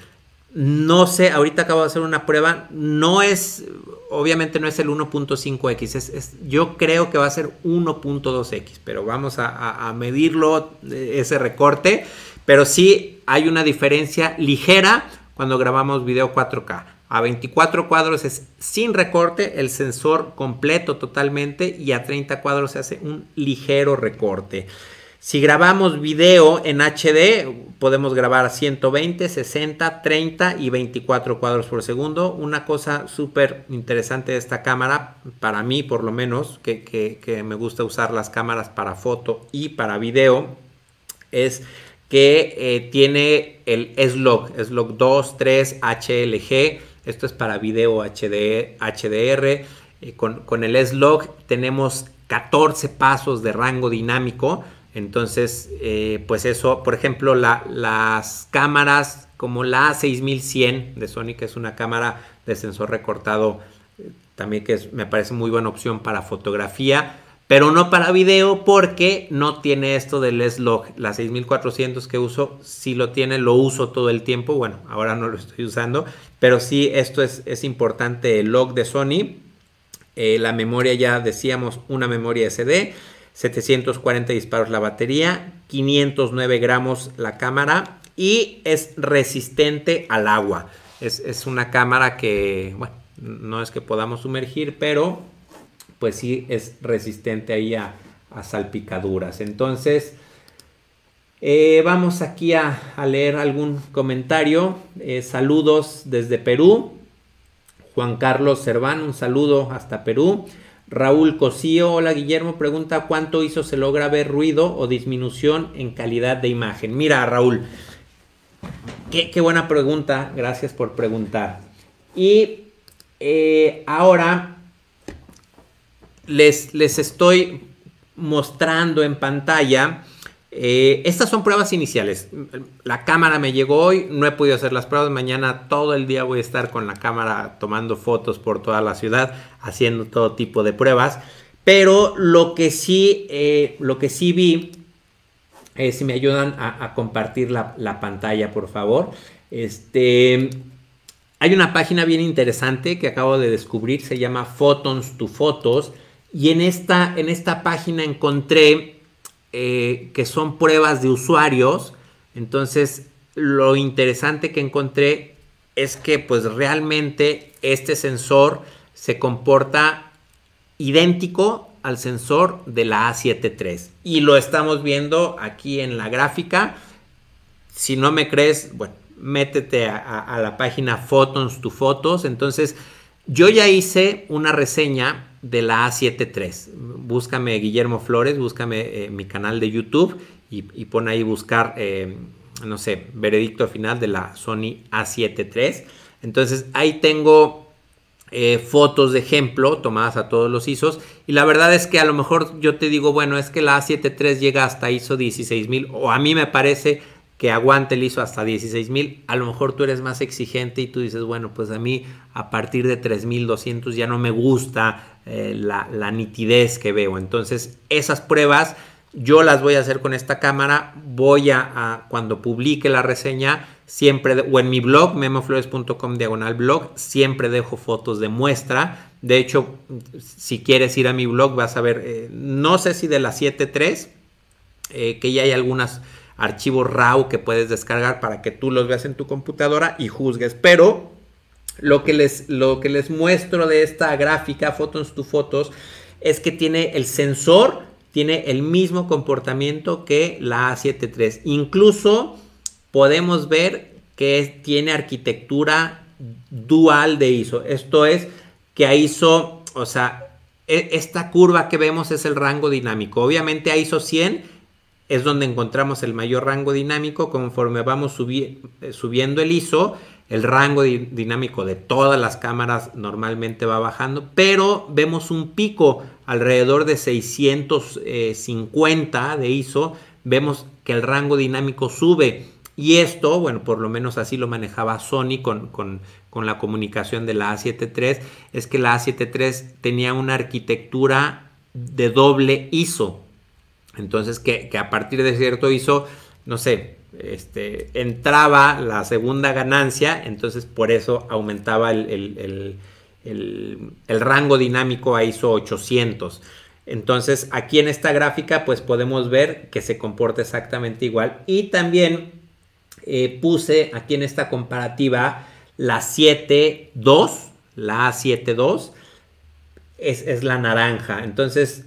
No sé, ahorita acabo de hacer una prueba. No es, obviamente no es el 1.5x. Es, yo creo que va a ser 1.2x, pero vamos a medirlo, eh, ese recorte. Pero sí hay una diferencia ligera cuando grabamos video 4K. A 24 cuadros es sin recorte, el sensor completo totalmente y a 30 cuadros se hace un ligero recorte. Si grabamos video en HD, podemos grabar a 120, 60, 30 y 24 cuadros por segundo. Una cosa súper interesante de esta cámara, para mí por lo menos, que, me gusta usar las cámaras para foto y para video, es que eh, tiene el S-Log, S-Log 2, 3, HLG. Esto es para video HD, HDR. Eh, con, con el S-Log tenemos 14 pasos de rango dinámico entonces, eh, pues eso, por ejemplo, las cámaras como la 6100 de Sony, que es una cámara de sensor recortado, eh, también que me parece muy buena opción para fotografía, pero no para video porque no tiene esto del S-Log. La 6400 que uso, sí lo tiene, lo uso todo el tiempo. Bueno, ahora no lo estoy usando, pero sí, esto es, importante, el log de Sony. Eh, la memoria ya decíamos, una memoria SD 740 disparos la batería, 509 gramos la cámara y es resistente al agua. Es, una cámara que, bueno, no es que podamos sumergir, pero pues sí es resistente ahí a, salpicaduras. Entonces, eh, vamos aquí a, leer algún comentario. Eh, saludos desde Perú. Juan Carlos Cerván, un saludo hasta Perú. Raúl Cosío, hola Guillermo, pregunta cuánto hizo se logra ver ruido o disminución en calidad de imagen. Mira, Raúl, qué, buena pregunta, gracias por preguntar. Y eh, ahora les, les estoy mostrando en pantalla eh, estas son pruebas iniciales. La cámara me llegó hoy, no he podido hacer las pruebas. Mañana todo el día voy a estar con la cámara tomando fotos por toda la ciudad, haciendo todo tipo de pruebas. Pero lo que sí, eh, lo que sí vi, si me ayudan a, compartir la, pantalla, por favor. Este, hay una página bien interesante que acabo de descubrir, se llama Photons to Photos. Y en esta, en esta página encontré eh, que son pruebas de usuarios. Entonces, lo interesante que encontré es que pues realmente este sensor se comporta idéntico al sensor de la A73. Y lo estamos viendo aquí en la gráfica. Si no me crees, bueno, métete a, la página Photons to Photos. Entonces, yo ya hice una reseña de la A73 búscame Guillermo Flores, búscame eh, mi canal de YouTube y, y pon ahí buscar, eh, no sé, veredicto final de la Sony A7 III. Entonces ahí tengo eh, fotos de ejemplo tomadas a todos los ISOs y la verdad es que a lo mejor yo te digo, bueno, es que la A7 III llega hasta ISO 16000 o a mí me parece que aguante el ISO hasta 16.000, a lo mejor tú eres más exigente y tú dices, bueno, pues a mí a partir de 3.200 ya no me gusta eh, la, nitidez que veo. Entonces, esas pruebas yo las voy a hacer con esta cámara. Voy a, cuando publique la reseña, siempre, o en mi blog, memoflores.com diagonal blog, siempre dejo fotos de muestra. De hecho, si quieres ir a mi blog, vas a ver, eh, no sé si de las 7.3, eh, que ya hay algunos archivos RAW que puedes descargar para que tú los veas en tu computadora y juzgues. Pero lo que les, lo que les muestro de esta gráfica, photos to Photos, es que tiene el sensor, tiene el mismo comportamiento que la A73. Incluso podemos ver que tiene arquitectura dual de ISO. Esto es que a ISO, o sea, e, esta curva que vemos es el rango dinámico. Obviamente a ISO 100 es donde encontramos el mayor rango dinámico. Conforme vamos eh, subiendo el ISO, el rango dinámico de todas las cámaras normalmente va bajando, pero vemos un pico alrededor de 650 eh, de ISO. Vemos que el rango dinámico sube. Y esto, bueno, por lo menos así lo manejaba Sony con, con, la comunicación de la A73, es que la A73 tenía una arquitectura de doble ISO. Entonces, que, que a partir de cierto ISO, no sé, este, entraba la segunda ganancia, entonces por eso aumentaba el, el, el, rango dinámico a ISO 800. Entonces aquí en esta gráfica pues podemos ver que se comporta exactamente igual y también eh, puse aquí en esta comparativa la 72, la 72 es, es la naranja. Entonces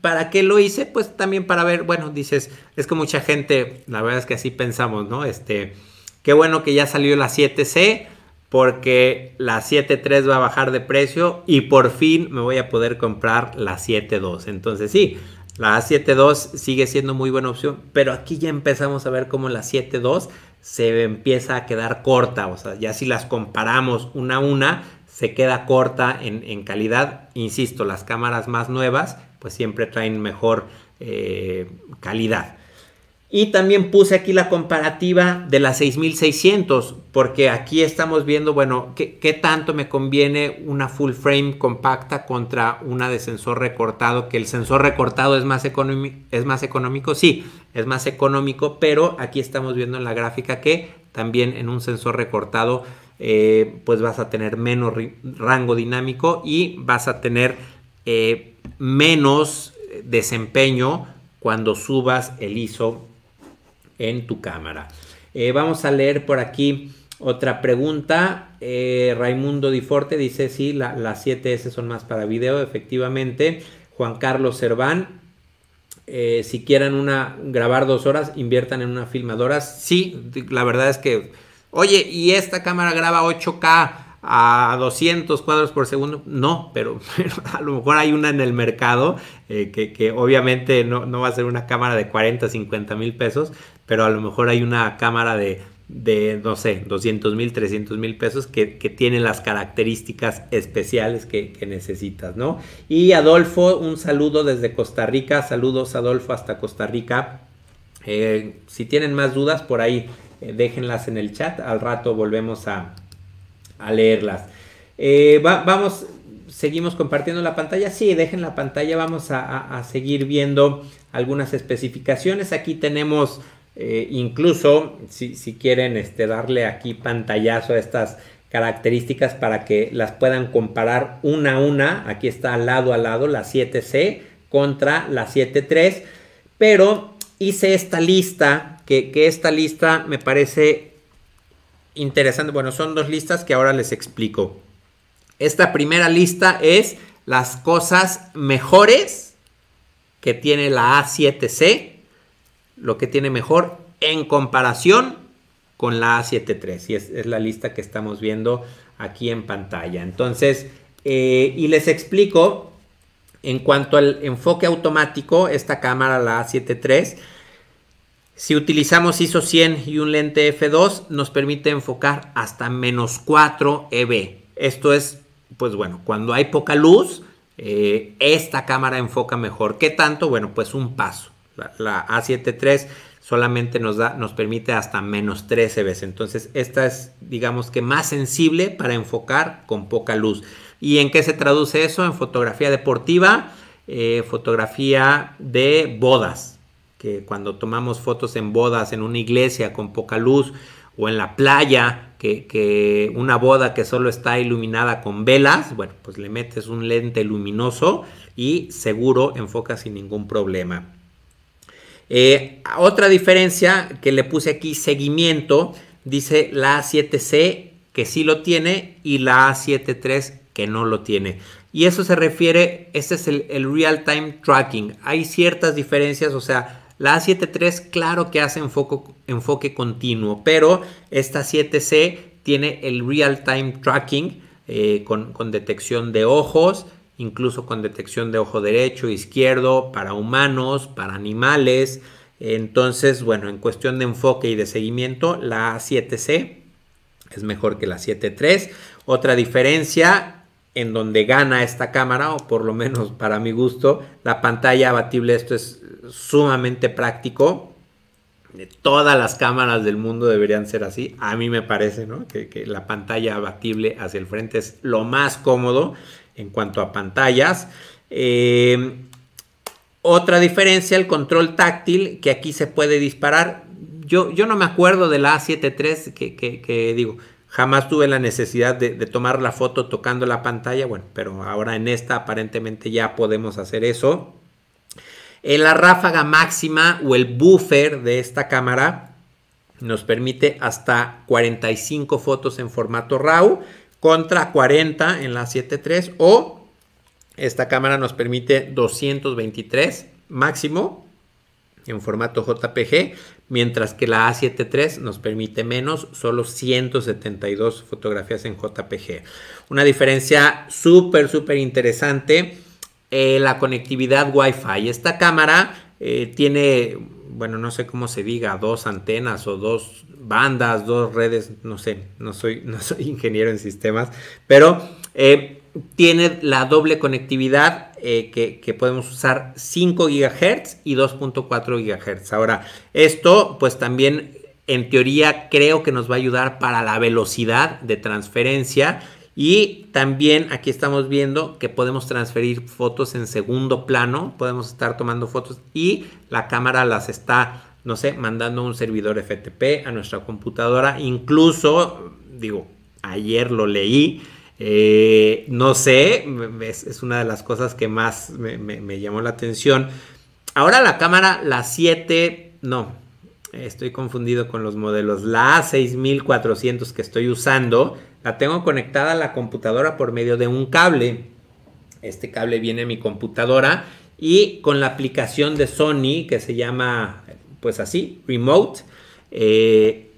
¿Para qué lo hice? Pues también para ver, bueno, dices, es que mucha gente, la verdad es que así pensamos, ¿no? Este, qué bueno que ya salió la 7C, porque la 7.3 va a bajar de precio y por fin me voy a poder comprar la 7.2. Entonces sí, la 7.2 sigue siendo muy buena opción, pero aquí ya empezamos a ver cómo la 7.2 se empieza a quedar corta, o sea, ya si las comparamos una a una, se queda corta en, en calidad. Insisto, las cámaras más nuevas pues siempre traen mejor eh, calidad. Y también puse aquí la comparativa de la 6600, porque aquí estamos viendo, bueno, qué, tanto me conviene una full frame compacta contra una de sensor recortado, que el sensor recortado es más, es más económico, sí, es más económico, pero aquí estamos viendo en la gráfica que también en un sensor recortado, eh, pues vas a tener menos rango dinámico y vas a tener eh, menos desempeño cuando subas el ISO en tu cámara. Eh, vamos a leer por aquí otra pregunta. Eh, Raimundo Diforte dice, sí, las 7S son más para video, efectivamente. Juan Carlos Cerván, eh, si quieren una, grabar dos horas, inviertan en una filmadora. Sí, la verdad es que, oye, y esta cámara graba 8K a 200 cuadros por segundo, no, pero, a lo mejor hay una en el mercado eh, que, obviamente no, va a ser una cámara de 40, 50 mil pesos, pero a lo mejor hay una cámara de, de no sé, 200 mil, 300 mil pesos que, tiene las características especiales que, necesitas, ¿no? Y Adolfo, un saludo desde Costa Rica, saludos Adolfo hasta Costa Rica. Eh, si tienen más dudas por ahí, eh, déjenlas en el chat. Al rato volvemos a, a leerlas. Eh, vamos, seguimos compartiendo la pantalla. Sí, dejen la pantalla, vamos a, seguir viendo algunas especificaciones. Aquí tenemos eh, incluso, si, quieren este, darle aquí pantallazo a estas características para que las puedan comparar una a una. Aquí está lado a lado la 7C contra la 7.3. Pero hice esta lista, que, que esta lista me parece interesante. Bueno, son dos listas que ahora les explico. Esta primera lista es las cosas mejores que tiene la A7C, lo que tiene mejor en comparación con la A73. Y es, la lista que estamos viendo aquí en pantalla. Entonces, eh, y les explico en cuanto al enfoque automático, esta cámara, la A73, si utilizamos ISO 100 y un lente f2, nos permite enfocar hasta menos 4 EB. Esto es, pues bueno, cuando hay poca luz, eh, esta cámara enfoca mejor. ¿Qué tanto? Bueno, pues un paso. La, a A73 solamente nos, da, nos permite hasta menos 13 veces. E Entonces, esta es, digamos que más sensible para enfocar con poca luz. ¿Y en qué se traduce eso? En fotografía deportiva, eh, fotografía de bodas que cuando tomamos fotos en bodas, en una iglesia con poca luz o en la playa, que, una boda que solo está iluminada con velas, bueno, pues le metes un lente luminoso y seguro enfoca sin ningún problema. Eh, otra diferencia que le puse aquí, seguimiento, dice la A7C que sí lo tiene y la A73 que no lo tiene. Y eso se refiere, este es el real-time tracking. Hay ciertas diferencias, o sea, la A73 claro que hace enfoque continuo, pero esta 7C tiene el real-time tracking eh, con, detección de ojos, incluso con detección de ojo derecho, izquierdo, para humanos, para animales. Entonces, bueno, en cuestión de enfoque y de seguimiento, la A7C es mejor que la 7.3. Otra diferencia en donde gana esta cámara, o por lo menos para mi gusto, la pantalla abatible, esto es sumamente práctico. Eh, todas las cámaras del mundo deberían ser así, a mí me parece, Que, la pantalla abatible hacia el frente es lo más cómodo en cuanto a pantallas. Em, otra diferencia, el control táctil, que aquí se puede disparar. Yo, yo no me acuerdo de la A73 que, que digo, Jamás tuve la necesidad de, tomar la foto tocando la pantalla. Bueno, pero ahora en esta aparentemente ya podemos hacer eso. En eh, la ráfaga máxima o el buffer de esta cámara nos permite hasta 45 fotos en formato RAW contra 40 en la 7.3 o esta cámara nos permite 223 máximo en formato JPG, mientras que la A73 nos permite menos, solo 172 fotografías en JPG. Una diferencia súper, súper interesante, eh, la conectividad Wi-Fi. Esta cámara eh, tiene, bueno, no sé cómo se diga, dos antenas o dos bandas, dos redes, no sé, no soy, ingeniero en sistemas, pero... Eh, tiene la doble conectividad eh, que, que, podemos usar 5 GHz y 2.4 GHz. Ahora, esto pues también en teoría creo que nos va a ayudar para la velocidad de transferencia y también aquí estamos viendo que podemos transferir fotos en segundo plano, podemos estar tomando fotos y la cámara las está, no sé, mandando a un servidor FTP a nuestra computadora, incluso, digo, ayer lo leí, eh, no sé, es, una de las cosas que más me, llamó la atención. Ahora la cámara, la 7, no, estoy confundido con los modelos. La A6400 que estoy usando, la tengo conectada a la computadora por medio de un cable. Este cable viene a mi computadora y con la aplicación de Sony que se llama, pues así, Remote. Eh,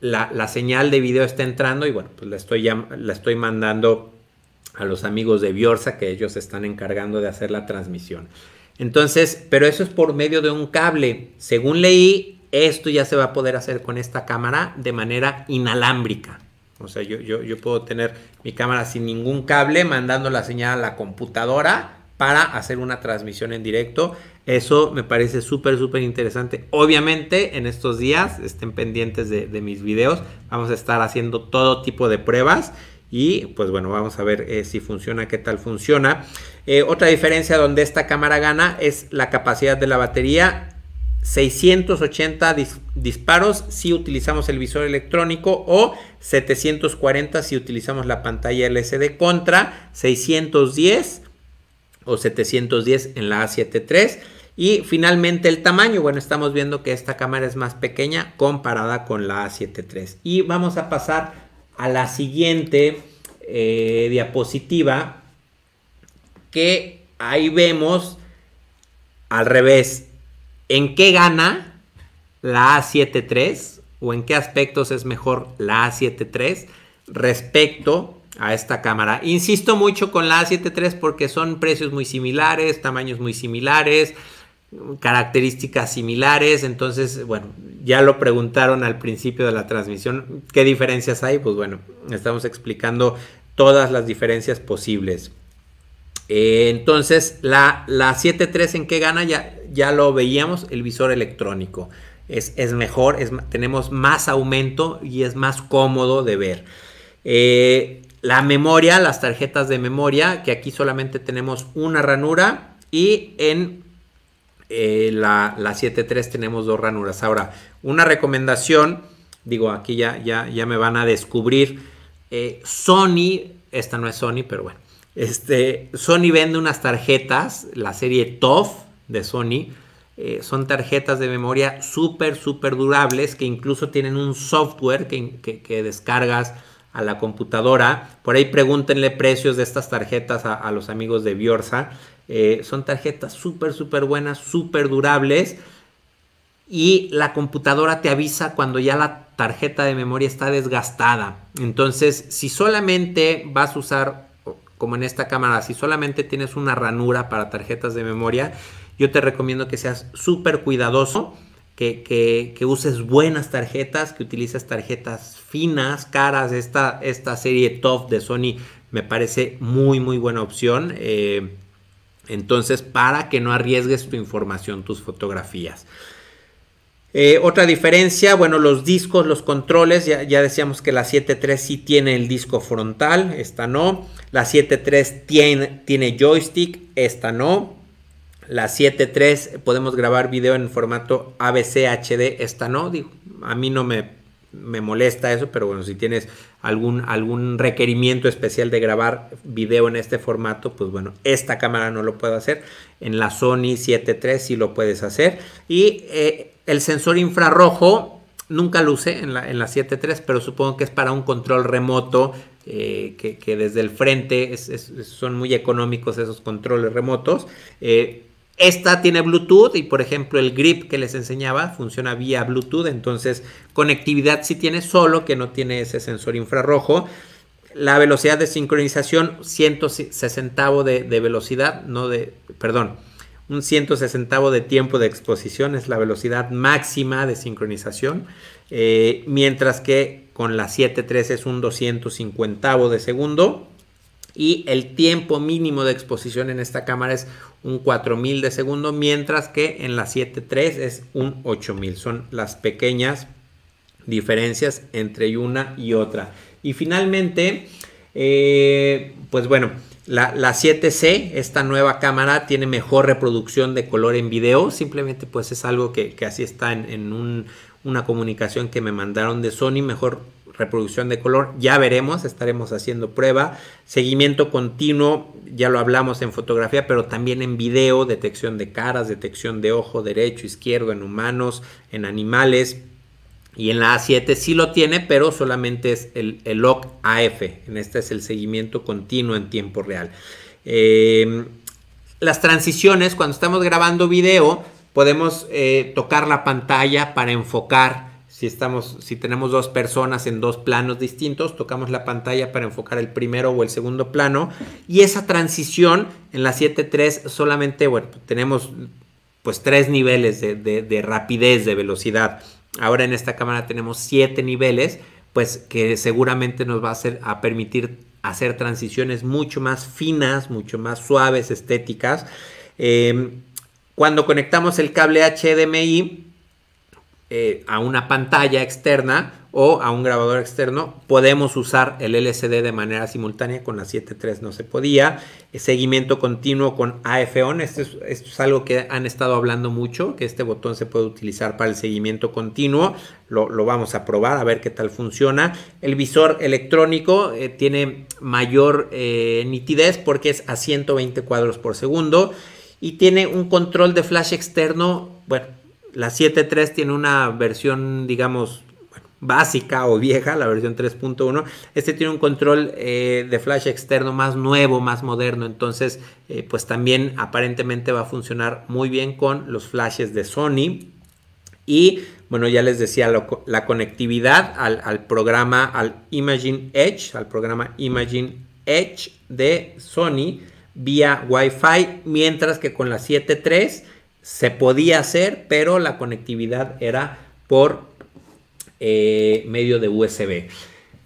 la, señal de video está entrando y bueno, pues la estoy, la estoy mandando a los amigos de Biorsa que ellos están encargando de hacer la transmisión. Entonces, pero eso es por medio de un cable. Según leí, esto ya se va a poder hacer con esta cámara de manera inalámbrica. O sea, yo, yo, yo puedo tener mi cámara sin ningún cable mandando la señal a la computadora para hacer una transmisión en directo eso me parece súper, súper interesante. Obviamente, en estos días estén pendientes de, mis videos. Vamos a estar haciendo todo tipo de pruebas. Y pues bueno, vamos a ver eh, si funciona, qué tal funciona. Eh, otra diferencia donde esta cámara gana es la capacidad de la batería. 680 disparos si utilizamos el visor electrónico o 740 si utilizamos la pantalla LCD contra 610 o 710 en la A7 III. Y finalmente el tamaño, bueno, estamos viendo que esta cámara es más pequeña comparada con la A7 III. Y vamos a pasar a la siguiente eh, diapositiva que ahí vemos al revés. ¿En qué gana la A7 III o en qué aspectos es mejor la A7 III respecto a esta cámara. Insisto mucho con la A7 III porque son precios muy similares, tamaños muy similares, características similares. Entonces, bueno, ya lo preguntaron al principio de la transmisión, ¿qué diferencias hay? Pues bueno, estamos explicando todas las diferencias posibles. Eh, entonces, la, la 7.3 en qué gana, ya, ya lo veíamos, el visor electrónico. Es, mejor, es, tenemos más aumento y es más cómodo de ver. Eh, la memoria, las tarjetas de memoria, que aquí solamente tenemos una ranura y en eh, la, 7.3 tenemos dos ranuras. Ahora, una recomendación, digo, aquí ya, ya, ya me van a descubrir, eh, Sony, esta no es Sony, pero bueno, este, Sony vende unas tarjetas, la serie TOF de Sony, eh, son tarjetas de memoria súper, súper durables que incluso tienen un software que, descargas a la computadora. Por ahí pregúntenle precios de estas tarjetas a, los amigos de Biorza eh, son tarjetas súper, súper buenas, súper durables. Y la computadora te avisa cuando ya la tarjeta de memoria está desgastada. Entonces, si solamente vas a usar, como en esta cámara, si solamente tienes una ranura para tarjetas de memoria, yo te recomiendo que seas súper cuidadoso. Que, uses buenas tarjetas, que utilices tarjetas finas, caras. Esta, esta serie top de Sony me parece muy, muy buena opción. Eh, entonces, para que no arriesgues tu información, tus fotografías. Eh, otra diferencia, bueno, los discos, los controles, ya, decíamos que la 7.3 sí tiene el disco frontal, esta no. La 7.3 tiene, tiene joystick, esta no. La 7.3 podemos grabar video en formato ABC HD, esta no, a mí no me me molesta eso, pero bueno, si tienes algún, algún requerimiento especial de grabar video en este formato, pues bueno, esta cámara no lo puedo hacer. En la Sony 7.3 sí lo puedes hacer. Y eh, el sensor infrarrojo nunca luce en la, en la 7.3, pero supongo que es para un control remoto. Eh, que, desde el frente son muy económicos esos controles remotos. Eh, esta tiene Bluetooth y por ejemplo el grip que les enseñaba funciona vía Bluetooth, entonces conectividad sí tiene, solo que no tiene ese sensor infrarrojo. La velocidad de sincronización, 160 de, de velocidad, no de, perdón, un 160 de tiempo de exposición es la velocidad máxima de sincronización, eh, mientras que con la 7.3 es un 250 de segundo y el tiempo mínimo de exposición en esta cámara es un 4000 de segundo, mientras que en la 7.3 es un 8000. Son las pequeñas diferencias entre una y otra. Y finalmente, eh, pues bueno, la, 7C, esta nueva cámara, tiene mejor reproducción de color en video. Simplemente pues es algo que, así está en, una comunicación que me mandaron de Sony. Mejor reproducción de color, ya veremos, estaremos haciendo prueba, seguimiento continuo, ya lo hablamos en fotografía, pero también en video, detección de caras, detección de ojo derecho, izquierdo, en humanos, en animales, y en la A7 sí lo tiene, pero solamente es el, el AF, en este es el seguimiento continuo en tiempo real. Em, las transiciones, cuando estamos grabando video, podemos eh, tocar la pantalla para enfocar, si, estamos, si tenemos dos personas en dos planos distintos, tocamos la pantalla para enfocar el primero o el segundo plano. Y esa transición en la 7.3 solamente, bueno, tenemos pues tres niveles de, rapidez, de velocidad. Ahora en esta cámara tenemos siete niveles, pues que seguramente nos va a, permitir hacer transiciones mucho más finas, mucho más suaves, estéticas. Em, cuando conectamos el cable HDMI, eh, a una pantalla externa o a un grabador externo, podemos usar el LCD de manera simultánea, con la 7.3 no se podía. Eh, seguimiento continuo con AFON. esto, es, algo que han estado hablando mucho, que este botón se puede utilizar para el seguimiento continuo, lo, vamos a probar a ver qué tal funciona. El visor electrónico eh, tiene mayor nitidez porque es a 120 cuadros por segundo y tiene un control de flash externo, bueno, la 7.3 tiene una versión, digamos, básica o vieja, la versión 3.1. Este tiene un control eh, de flash externo más nuevo, más moderno, entonces eh, pues también aparentemente va a funcionar muy bien con los flashes de Sony. Y bueno, ya les decía la conectividad al, programa, al Imagine Edge, al programa Imagine Edge de Sony vía Wi-Fi, mientras que con la 7.3 se podía hacer, pero la conectividad era por eh, medio de USB.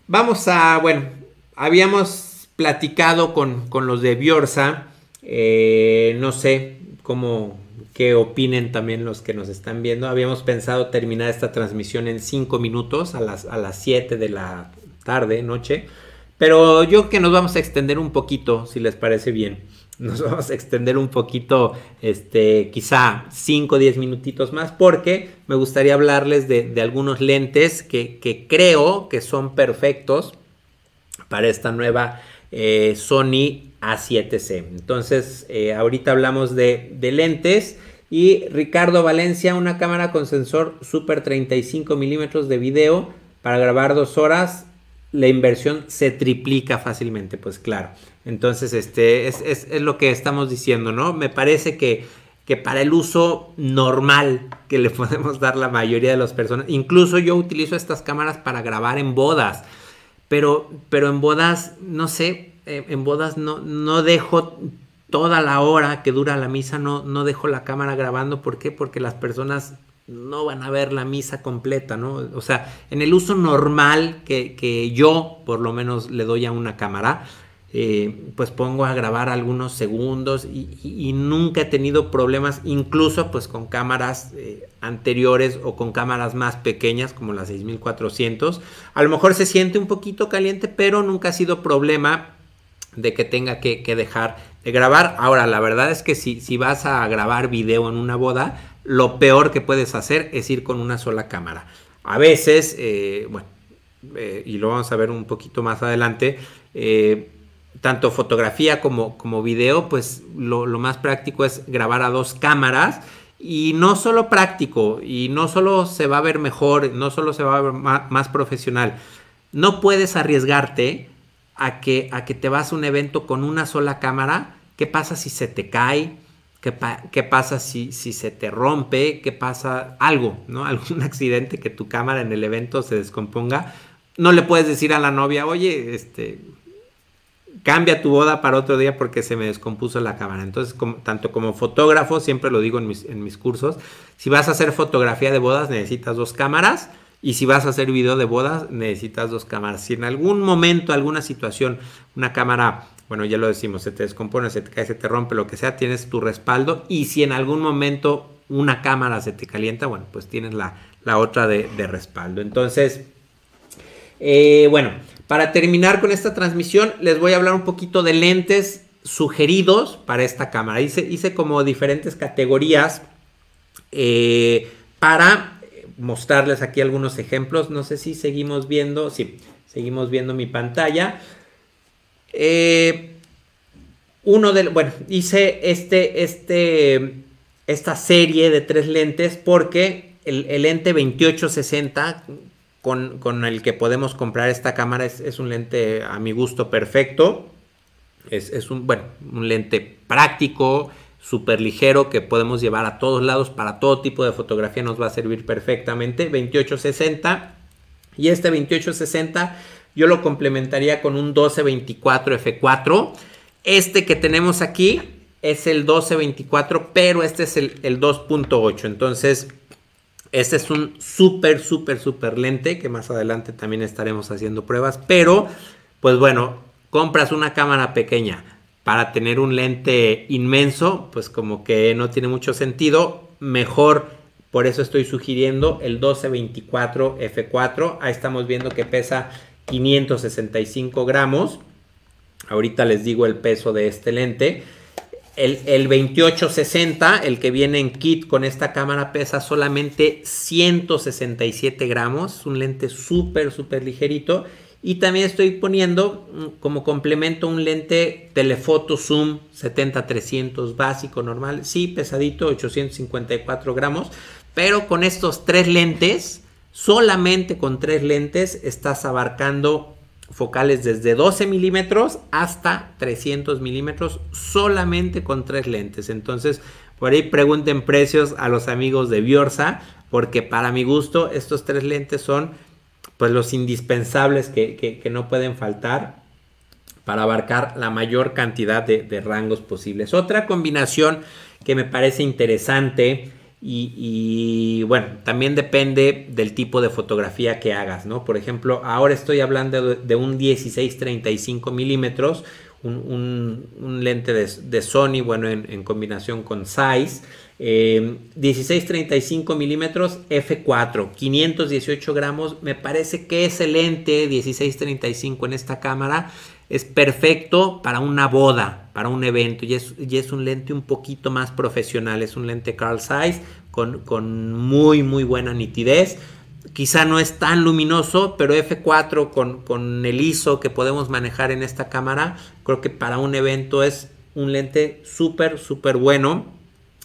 Vamos a, bueno, habíamos platicado con, los de Biorza. Eh, no sé cómo, qué opinen también los que nos están viendo. Habíamos pensado terminar esta transmisión en 5 minutos a las, a las 7 de la tarde, noche, pero yo que nos vamos a extender un poquito, si les parece bien nos vamos a extender un poquito, este, quizá 5 o 10 minutitos más, porque me gustaría hablarles de, algunos lentes que, creo que son perfectos para esta nueva eh, Sony A7C. Entonces, eh, ahorita hablamos de, de lentes. Y Ricardo Valencia, una cámara con sensor Super 35 milímetros de video para grabar dos horas, la inversión se triplica fácilmente, pues claro. Entonces, este, es, lo que estamos diciendo, ¿no? Me parece que, que para el uso normal que le podemos dar la mayoría de las personas, incluso yo utilizo estas cámaras para grabar en bodas, pero, pero en bodas, no sé, eh, en bodas no, dejo toda la hora que dura la misa, no, no dejo la cámara grabando, ¿por qué? Porque las personas no van a ver la misa completa, ¿no? O sea, en el uso normal que, que yo por lo menos le doy a una cámara, eh, pues pongo a grabar algunos segundos y, nunca he tenido problemas incluso pues con cámaras eh, anteriores o con cámaras más pequeñas como las 6400 a lo mejor se siente un poquito caliente pero nunca ha sido problema de que tenga que, dejar de grabar ahora la verdad es que si, si vas a grabar video en una boda lo peor que puedes hacer es ir con una sola cámara a veces eh, bueno y lo vamos a ver un poquito más adelante tanto fotografía como, como video, pues lo, más práctico es grabar a dos cámaras. Y no solo práctico, y no solo se va a ver mejor, no solo se va a ver más, profesional. No puedes arriesgarte a que, a que te vas a un evento con una sola cámara. ¿Qué pasa si se te cae? ¿Qué, pasa si, si, se te rompe? ¿Qué pasa? Algo, ¿no? Algún accidente que tu cámara en el evento se descomponga. No le puedes decir a la novia, oye, este, cambia tu boda para otro día porque se me descompuso la cámara. Entonces, como, tanto como fotógrafo, siempre lo digo en mis, en mis cursos, si vas a hacer fotografía de bodas necesitas dos cámaras y si vas a hacer video de bodas necesitas dos cámaras. Si en algún momento, alguna situación, una cámara, bueno, ya lo decimos, se te descompone, se te cae, se te rompe, lo que sea, tienes tu respaldo y si en algún momento una cámara se te calienta, bueno, pues tienes la, la otra de, respaldo. Entonces, eh, bueno, para terminar con esta transmisión, les voy a hablar un poquito de lentes sugeridos para esta cámara. Hice, hice como diferentes categorías eh, para eh, mostrarles aquí algunos ejemplos. No sé si seguimos viendo, sí, seguimos viendo mi pantalla. Eh, uno de, bueno, hice este, este, esta serie de tres lentes porque el, el lente 2860 con, el que podemos comprar esta cámara. Es, un lente a mi gusto perfecto. Es, un, bueno, un lente práctico, súper ligero, que podemos llevar a todos lados para todo tipo de fotografía. Nos va a servir perfectamente. 2860. Y este 2860 yo lo complementaría con un 12-24 F4. Este que tenemos aquí es el 1224, pero este es el, el 2.8. Entonces, este es un súper, súper, súper lente que más adelante también estaremos haciendo pruebas. Pero, pues bueno, compras una cámara pequeña para tener un lente inmenso, pues como que no tiene mucho sentido. Mejor, por eso estoy sugiriendo el 1224 F4. Ahí estamos viendo que pesa 565 gramos. Ahorita les digo el peso de este lente. El, el 2860, el que viene en kit con esta cámara, pesa solamente 167 gramos. Un lente súper, súper ligerito. Y también estoy poniendo mm, como complemento un lente telefoto zoom 70-300 básico normal. Sí, pesadito, 854 gramos. Pero con estos tres lentes, solamente con tres lentes, estás abarcando focales desde 12 milímetros hasta 300 milímetros solamente con tres lentes. Entonces, por ahí pregunten precios a los amigos de Biorza... porque para mi gusto estos tres lentes son pues los indispensables que, no pueden faltar para abarcar la mayor cantidad de rangos posibles. Otra combinación que me parece interesante y, bueno, también depende del tipo de fotografía que hagas, ¿no? Por ejemplo, ahora estoy hablando de, un 16-35 milímetros, un, lente de, Sony, bueno, en, combinación con Size. Eh, 16-35 milímetros f4, 518 gramos. Me parece que es el lente 16-35 en esta cámara es perfecto para una boda, para un evento, y es, es un lente un poquito más profesional, es un lente Carl Zeiss con, muy, muy buena nitidez quizá no es tan luminoso, pero F4 con, con, el ISO que podemos manejar en esta cámara, creo que para un evento es un lente súper, súper bueno.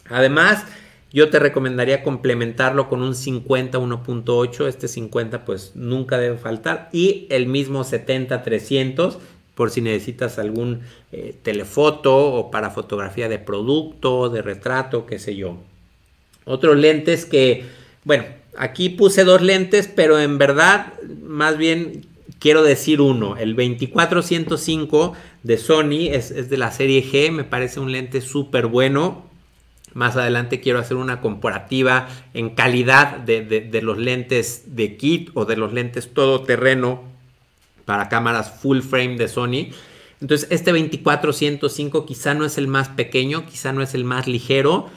Además, yo te recomendaría complementarlo con un 50 1.8, este 50 pues nunca debe faltar, y el mismo 70 300 por si necesitas algún eh, telefoto o para fotografía de producto, de retrato, qué sé yo. Otros lentes que, bueno, aquí puse dos lentes, pero en verdad más bien quiero decir uno. El 2405 de Sony es, de la serie G, me parece un lente súper bueno. Más adelante quiero hacer una comparativa en calidad de, de los lentes de kit o de los lentes todoterreno para cámaras full frame de Sony. Entonces este 2405 quizá no es el más pequeño, quizá no es el más ligero,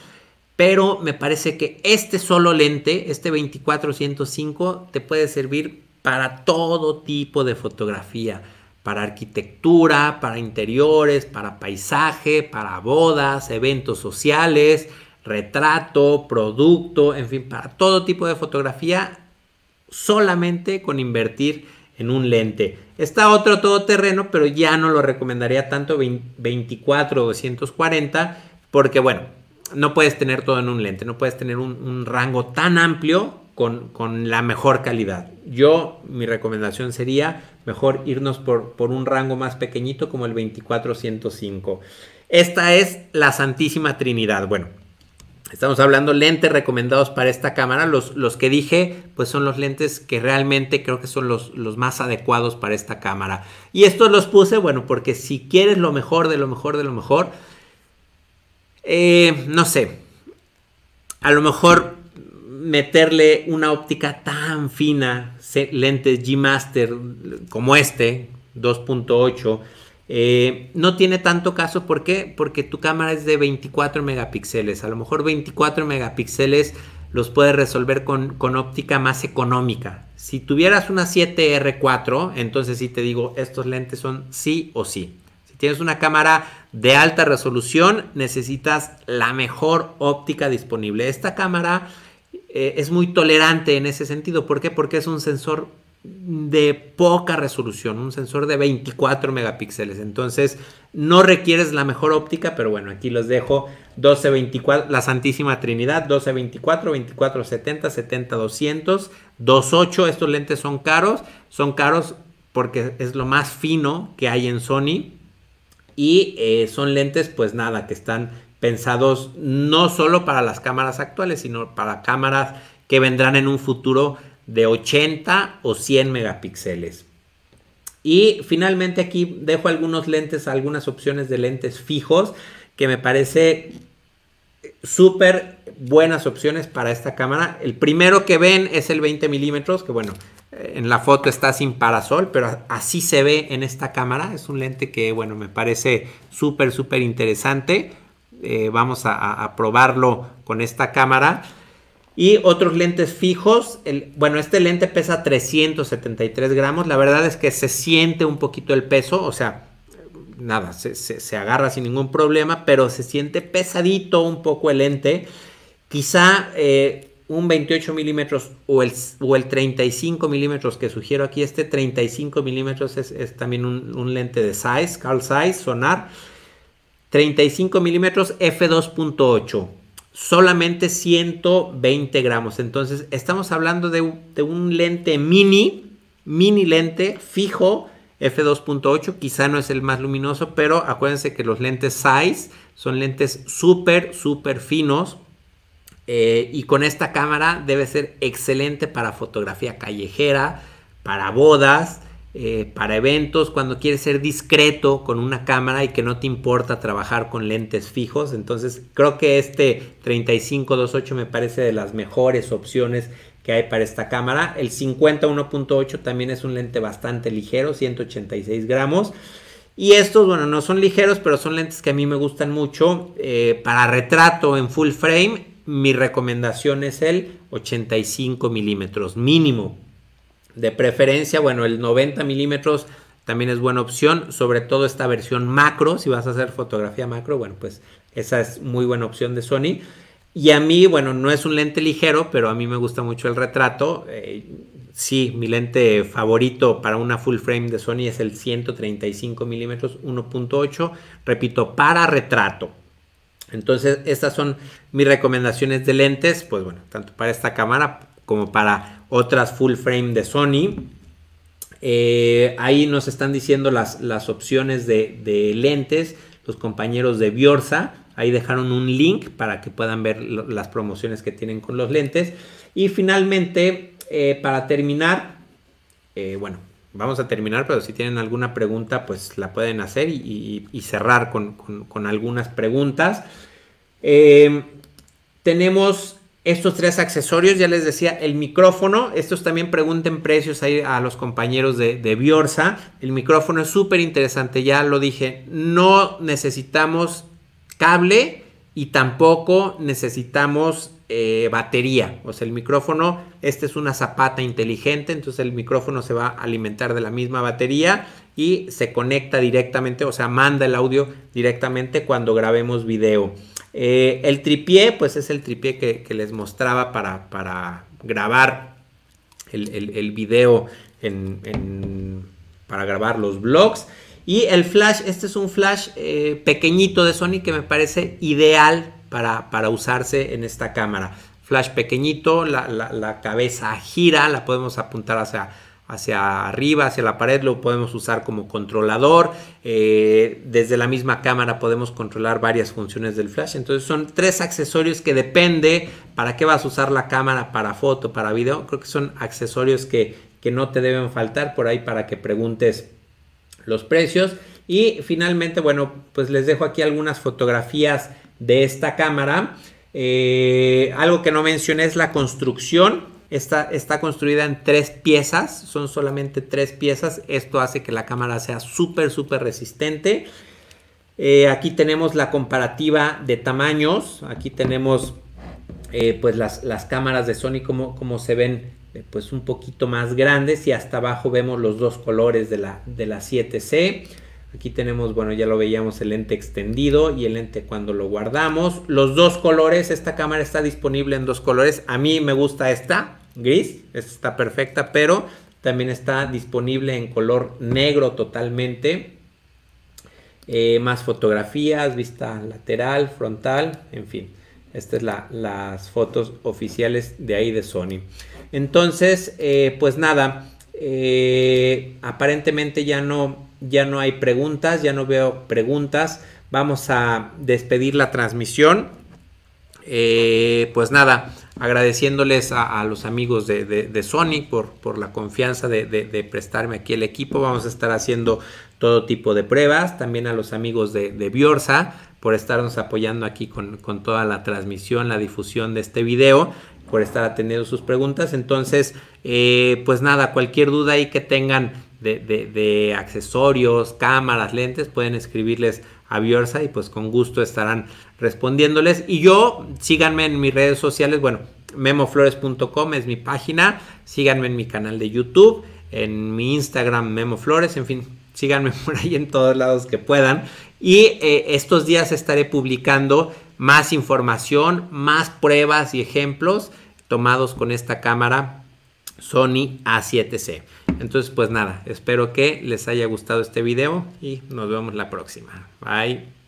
pero me parece que este solo lente, este 2405, te puede servir para todo tipo de fotografía, para arquitectura, para interiores, para paisaje, para bodas, eventos sociales, retrato, producto, en fin, para todo tipo de fotografía, solamente con invertir en un lente. Está otro todoterreno, pero ya no lo recomendaría tanto 24 240, porque bueno, no puedes tener todo en un lente, no puedes tener un, rango tan amplio con, la mejor calidad. Yo, mi recomendación sería mejor irnos por, por un rango más pequeñito como el 24-105. Esta es la Santísima Trinidad. Bueno, Estamos hablando lentes recomendados para esta cámara. Los, los, que dije, pues son los lentes que realmente creo que son los, más adecuados para esta cámara. Y estos los puse, bueno, porque si quieres lo mejor de lo mejor de lo mejor, eh, no sé, a lo mejor meterle una óptica tan fina, lentes G Master como este, 2.8 eh, no tiene tanto caso, ¿por qué? Porque tu cámara es de 24 megapíxeles. A lo mejor 24 megapíxeles los puedes resolver con, óptica más económica. Si tuvieras una 7R4, entonces sí te digo, estos lentes son sí o sí. Si tienes una cámara de alta resolución, necesitas la mejor óptica disponible. Esta cámara eh, es muy tolerante en ese sentido. ¿Por qué? Porque es un sensor de poca resolución, un sensor de 24 megapíxeles. Entonces, no requieres la mejor óptica, pero bueno, aquí los dejo 1224, la Santísima Trinidad, 1224, 2470, 200 28. Estos lentes son caros, son caros porque es lo más fino que hay en Sony y eh, son lentes pues nada, que están pensados no solo para las cámaras actuales, sino para cámaras que vendrán en un futuro de 80 o 100 megapíxeles. Y finalmente aquí dejo algunos lentes, algunas opciones de lentes fijos que me parece súper buenas opciones para esta cámara. El primero que ven es el 20 milímetros, que bueno, en la foto está sin parasol, pero así se ve en esta cámara. Es un lente que bueno, me parece súper, súper interesante. Eh, vamos a, a probarlo con esta cámara. Y otros lentes fijos, bueno, este lente pesa 373 gramos, la verdad es que se siente un poquito el peso, o sea, nada, se, agarra sin ningún problema, pero se siente pesadito un poco el lente. Quizá eh, un 28 milímetros o el, o el 35 milímetros que sugiero aquí. Este 35 milímetros es, también un, un, lente de size, Carl Size, sonar. 35 milímetros f2.8 solamente 120 gramos. Entonces, estamos hablando de, un lente mini, mini lente fijo, f2.8, quizá no es el más luminoso, pero acuérdense que los lentes size son lentes súper, súper finos. Eh, y con esta cámara debe ser excelente para fotografía callejera, para bodas, eh, para eventos, cuando quieres ser discreto con una cámara y que no te importa trabajar con lentes fijos. Entonces creo que este 35.28 me parece de las mejores opciones que hay para esta cámara. El 50 también es un lente bastante ligero, 186 gramos. Y estos, bueno, no son ligeros, pero son lentes que a mí me gustan mucho. Eh, para retrato en full frame, mi recomendación es el 85 milímetros mínimo de preferencia, bueno, el 90 milímetros también es buena opción, sobre todo esta versión macro, si vas a hacer fotografía macro, bueno, pues esa es muy buena opción de Sony. Y a mí, bueno, no es un lente ligero, pero a mí me gusta mucho el retrato. Eh, sí, mi lente favorito para una full frame de Sony es el 135 milímetros 1.8, repito, para retrato. Entonces, estas son mis recomendaciones de lentes, pues bueno, tanto para esta cámara como para otras full frame de Sony. Eh, ahí nos están diciendo las, las opciones de, lentes, los compañeros de Biorza. Ahí dejaron un link para que puedan ver las promociones que tienen con los lentes. Y finalmente, eh, para terminar, eh, bueno, vamos a terminar, pero si tienen alguna pregunta, pues la pueden hacer y, cerrar con, algunas preguntas. tenemos estos tres accesorios, ya les decía, el micrófono, estos también pregunten precios ahí a los compañeros de, de Biorsa. El micrófono es súper interesante, ya lo dije, no necesitamos cable y tampoco necesitamos eh, batería. O sea, el micrófono, este es una zapata inteligente, entonces el micrófono se va a alimentar de la misma batería y se conecta directamente, o sea, manda el audio directamente cuando grabemos video. Eh, el tripié, pues es el tripié que, les mostraba para, grabar el, video para grabar los vlogs. Y el flash, este es un flash eh, pequeñito de Sony que me parece ideal para, usarse en esta cámara. Flash pequeñito, la cabeza gira, la podemos apuntar hacia hacia arriba, hacia la pared, lo podemos usar como controlador. Eh, desde la misma cámara podemos controlar varias funciones del flash. Entonces son tres accesorios que depende para qué vas a usar la cámara, para foto, para video. Creo que son accesorios que, no te deben faltar por ahí para que preguntes los precios. Y finalmente, bueno, pues les dejo aquí algunas fotografías de esta cámara. Eh, algo que no mencioné es la construcción Está, está construida en tres piezas, son solamente tres piezas. Esto hace que la cámara sea súper, súper resistente. Eh, aquí tenemos la comparativa de tamaños. Aquí tenemos eh, pues las, cámaras de Sony como, se ven eh, pues un poquito más grandes y hasta abajo vemos los dos colores de la, de la 7C. Aquí tenemos, bueno, ya lo veíamos el lente extendido y el lente cuando lo guardamos. Los dos colores, esta cámara está disponible en dos colores. A mí me gusta esta, gris, esta está perfecta, pero también está disponible en color negro totalmente. Eh, más fotografías, vista lateral, frontal, en fin. Estas es la, las fotos oficiales de ahí de Sony. Entonces, eh, pues nada, eh, aparentemente ya no, ya no hay preguntas, ya no veo preguntas. Vamos a despedir la transmisión. pues nada, agradeciéndoles a, los amigos de, de, Sony por, la confianza de, prestarme aquí el equipo. Vamos a estar haciendo todo tipo de pruebas. También a los amigos de, Biorsa por estarnos apoyando aquí con, toda la transmisión, la difusión de este video por estar atendiendo sus preguntas. Entonces, eh, pues nada, cualquier duda ahí que tengan de, de, accesorios, cámaras, lentes, pueden escribirles a Biorsa y pues con gusto estarán respondiéndoles. Y yo, síganme en mis redes sociales, bueno, memoflores.com es mi página, síganme en mi canal de YouTube, en mi Instagram memoflores, en fin, síganme por ahí en todos lados que puedan. Y eh, estos días estaré publicando más información, más pruebas y ejemplos tomados con esta cámara Sony A7C. Entonces, pues nada, espero que les haya gustado este video y nos vemos la próxima. Bye.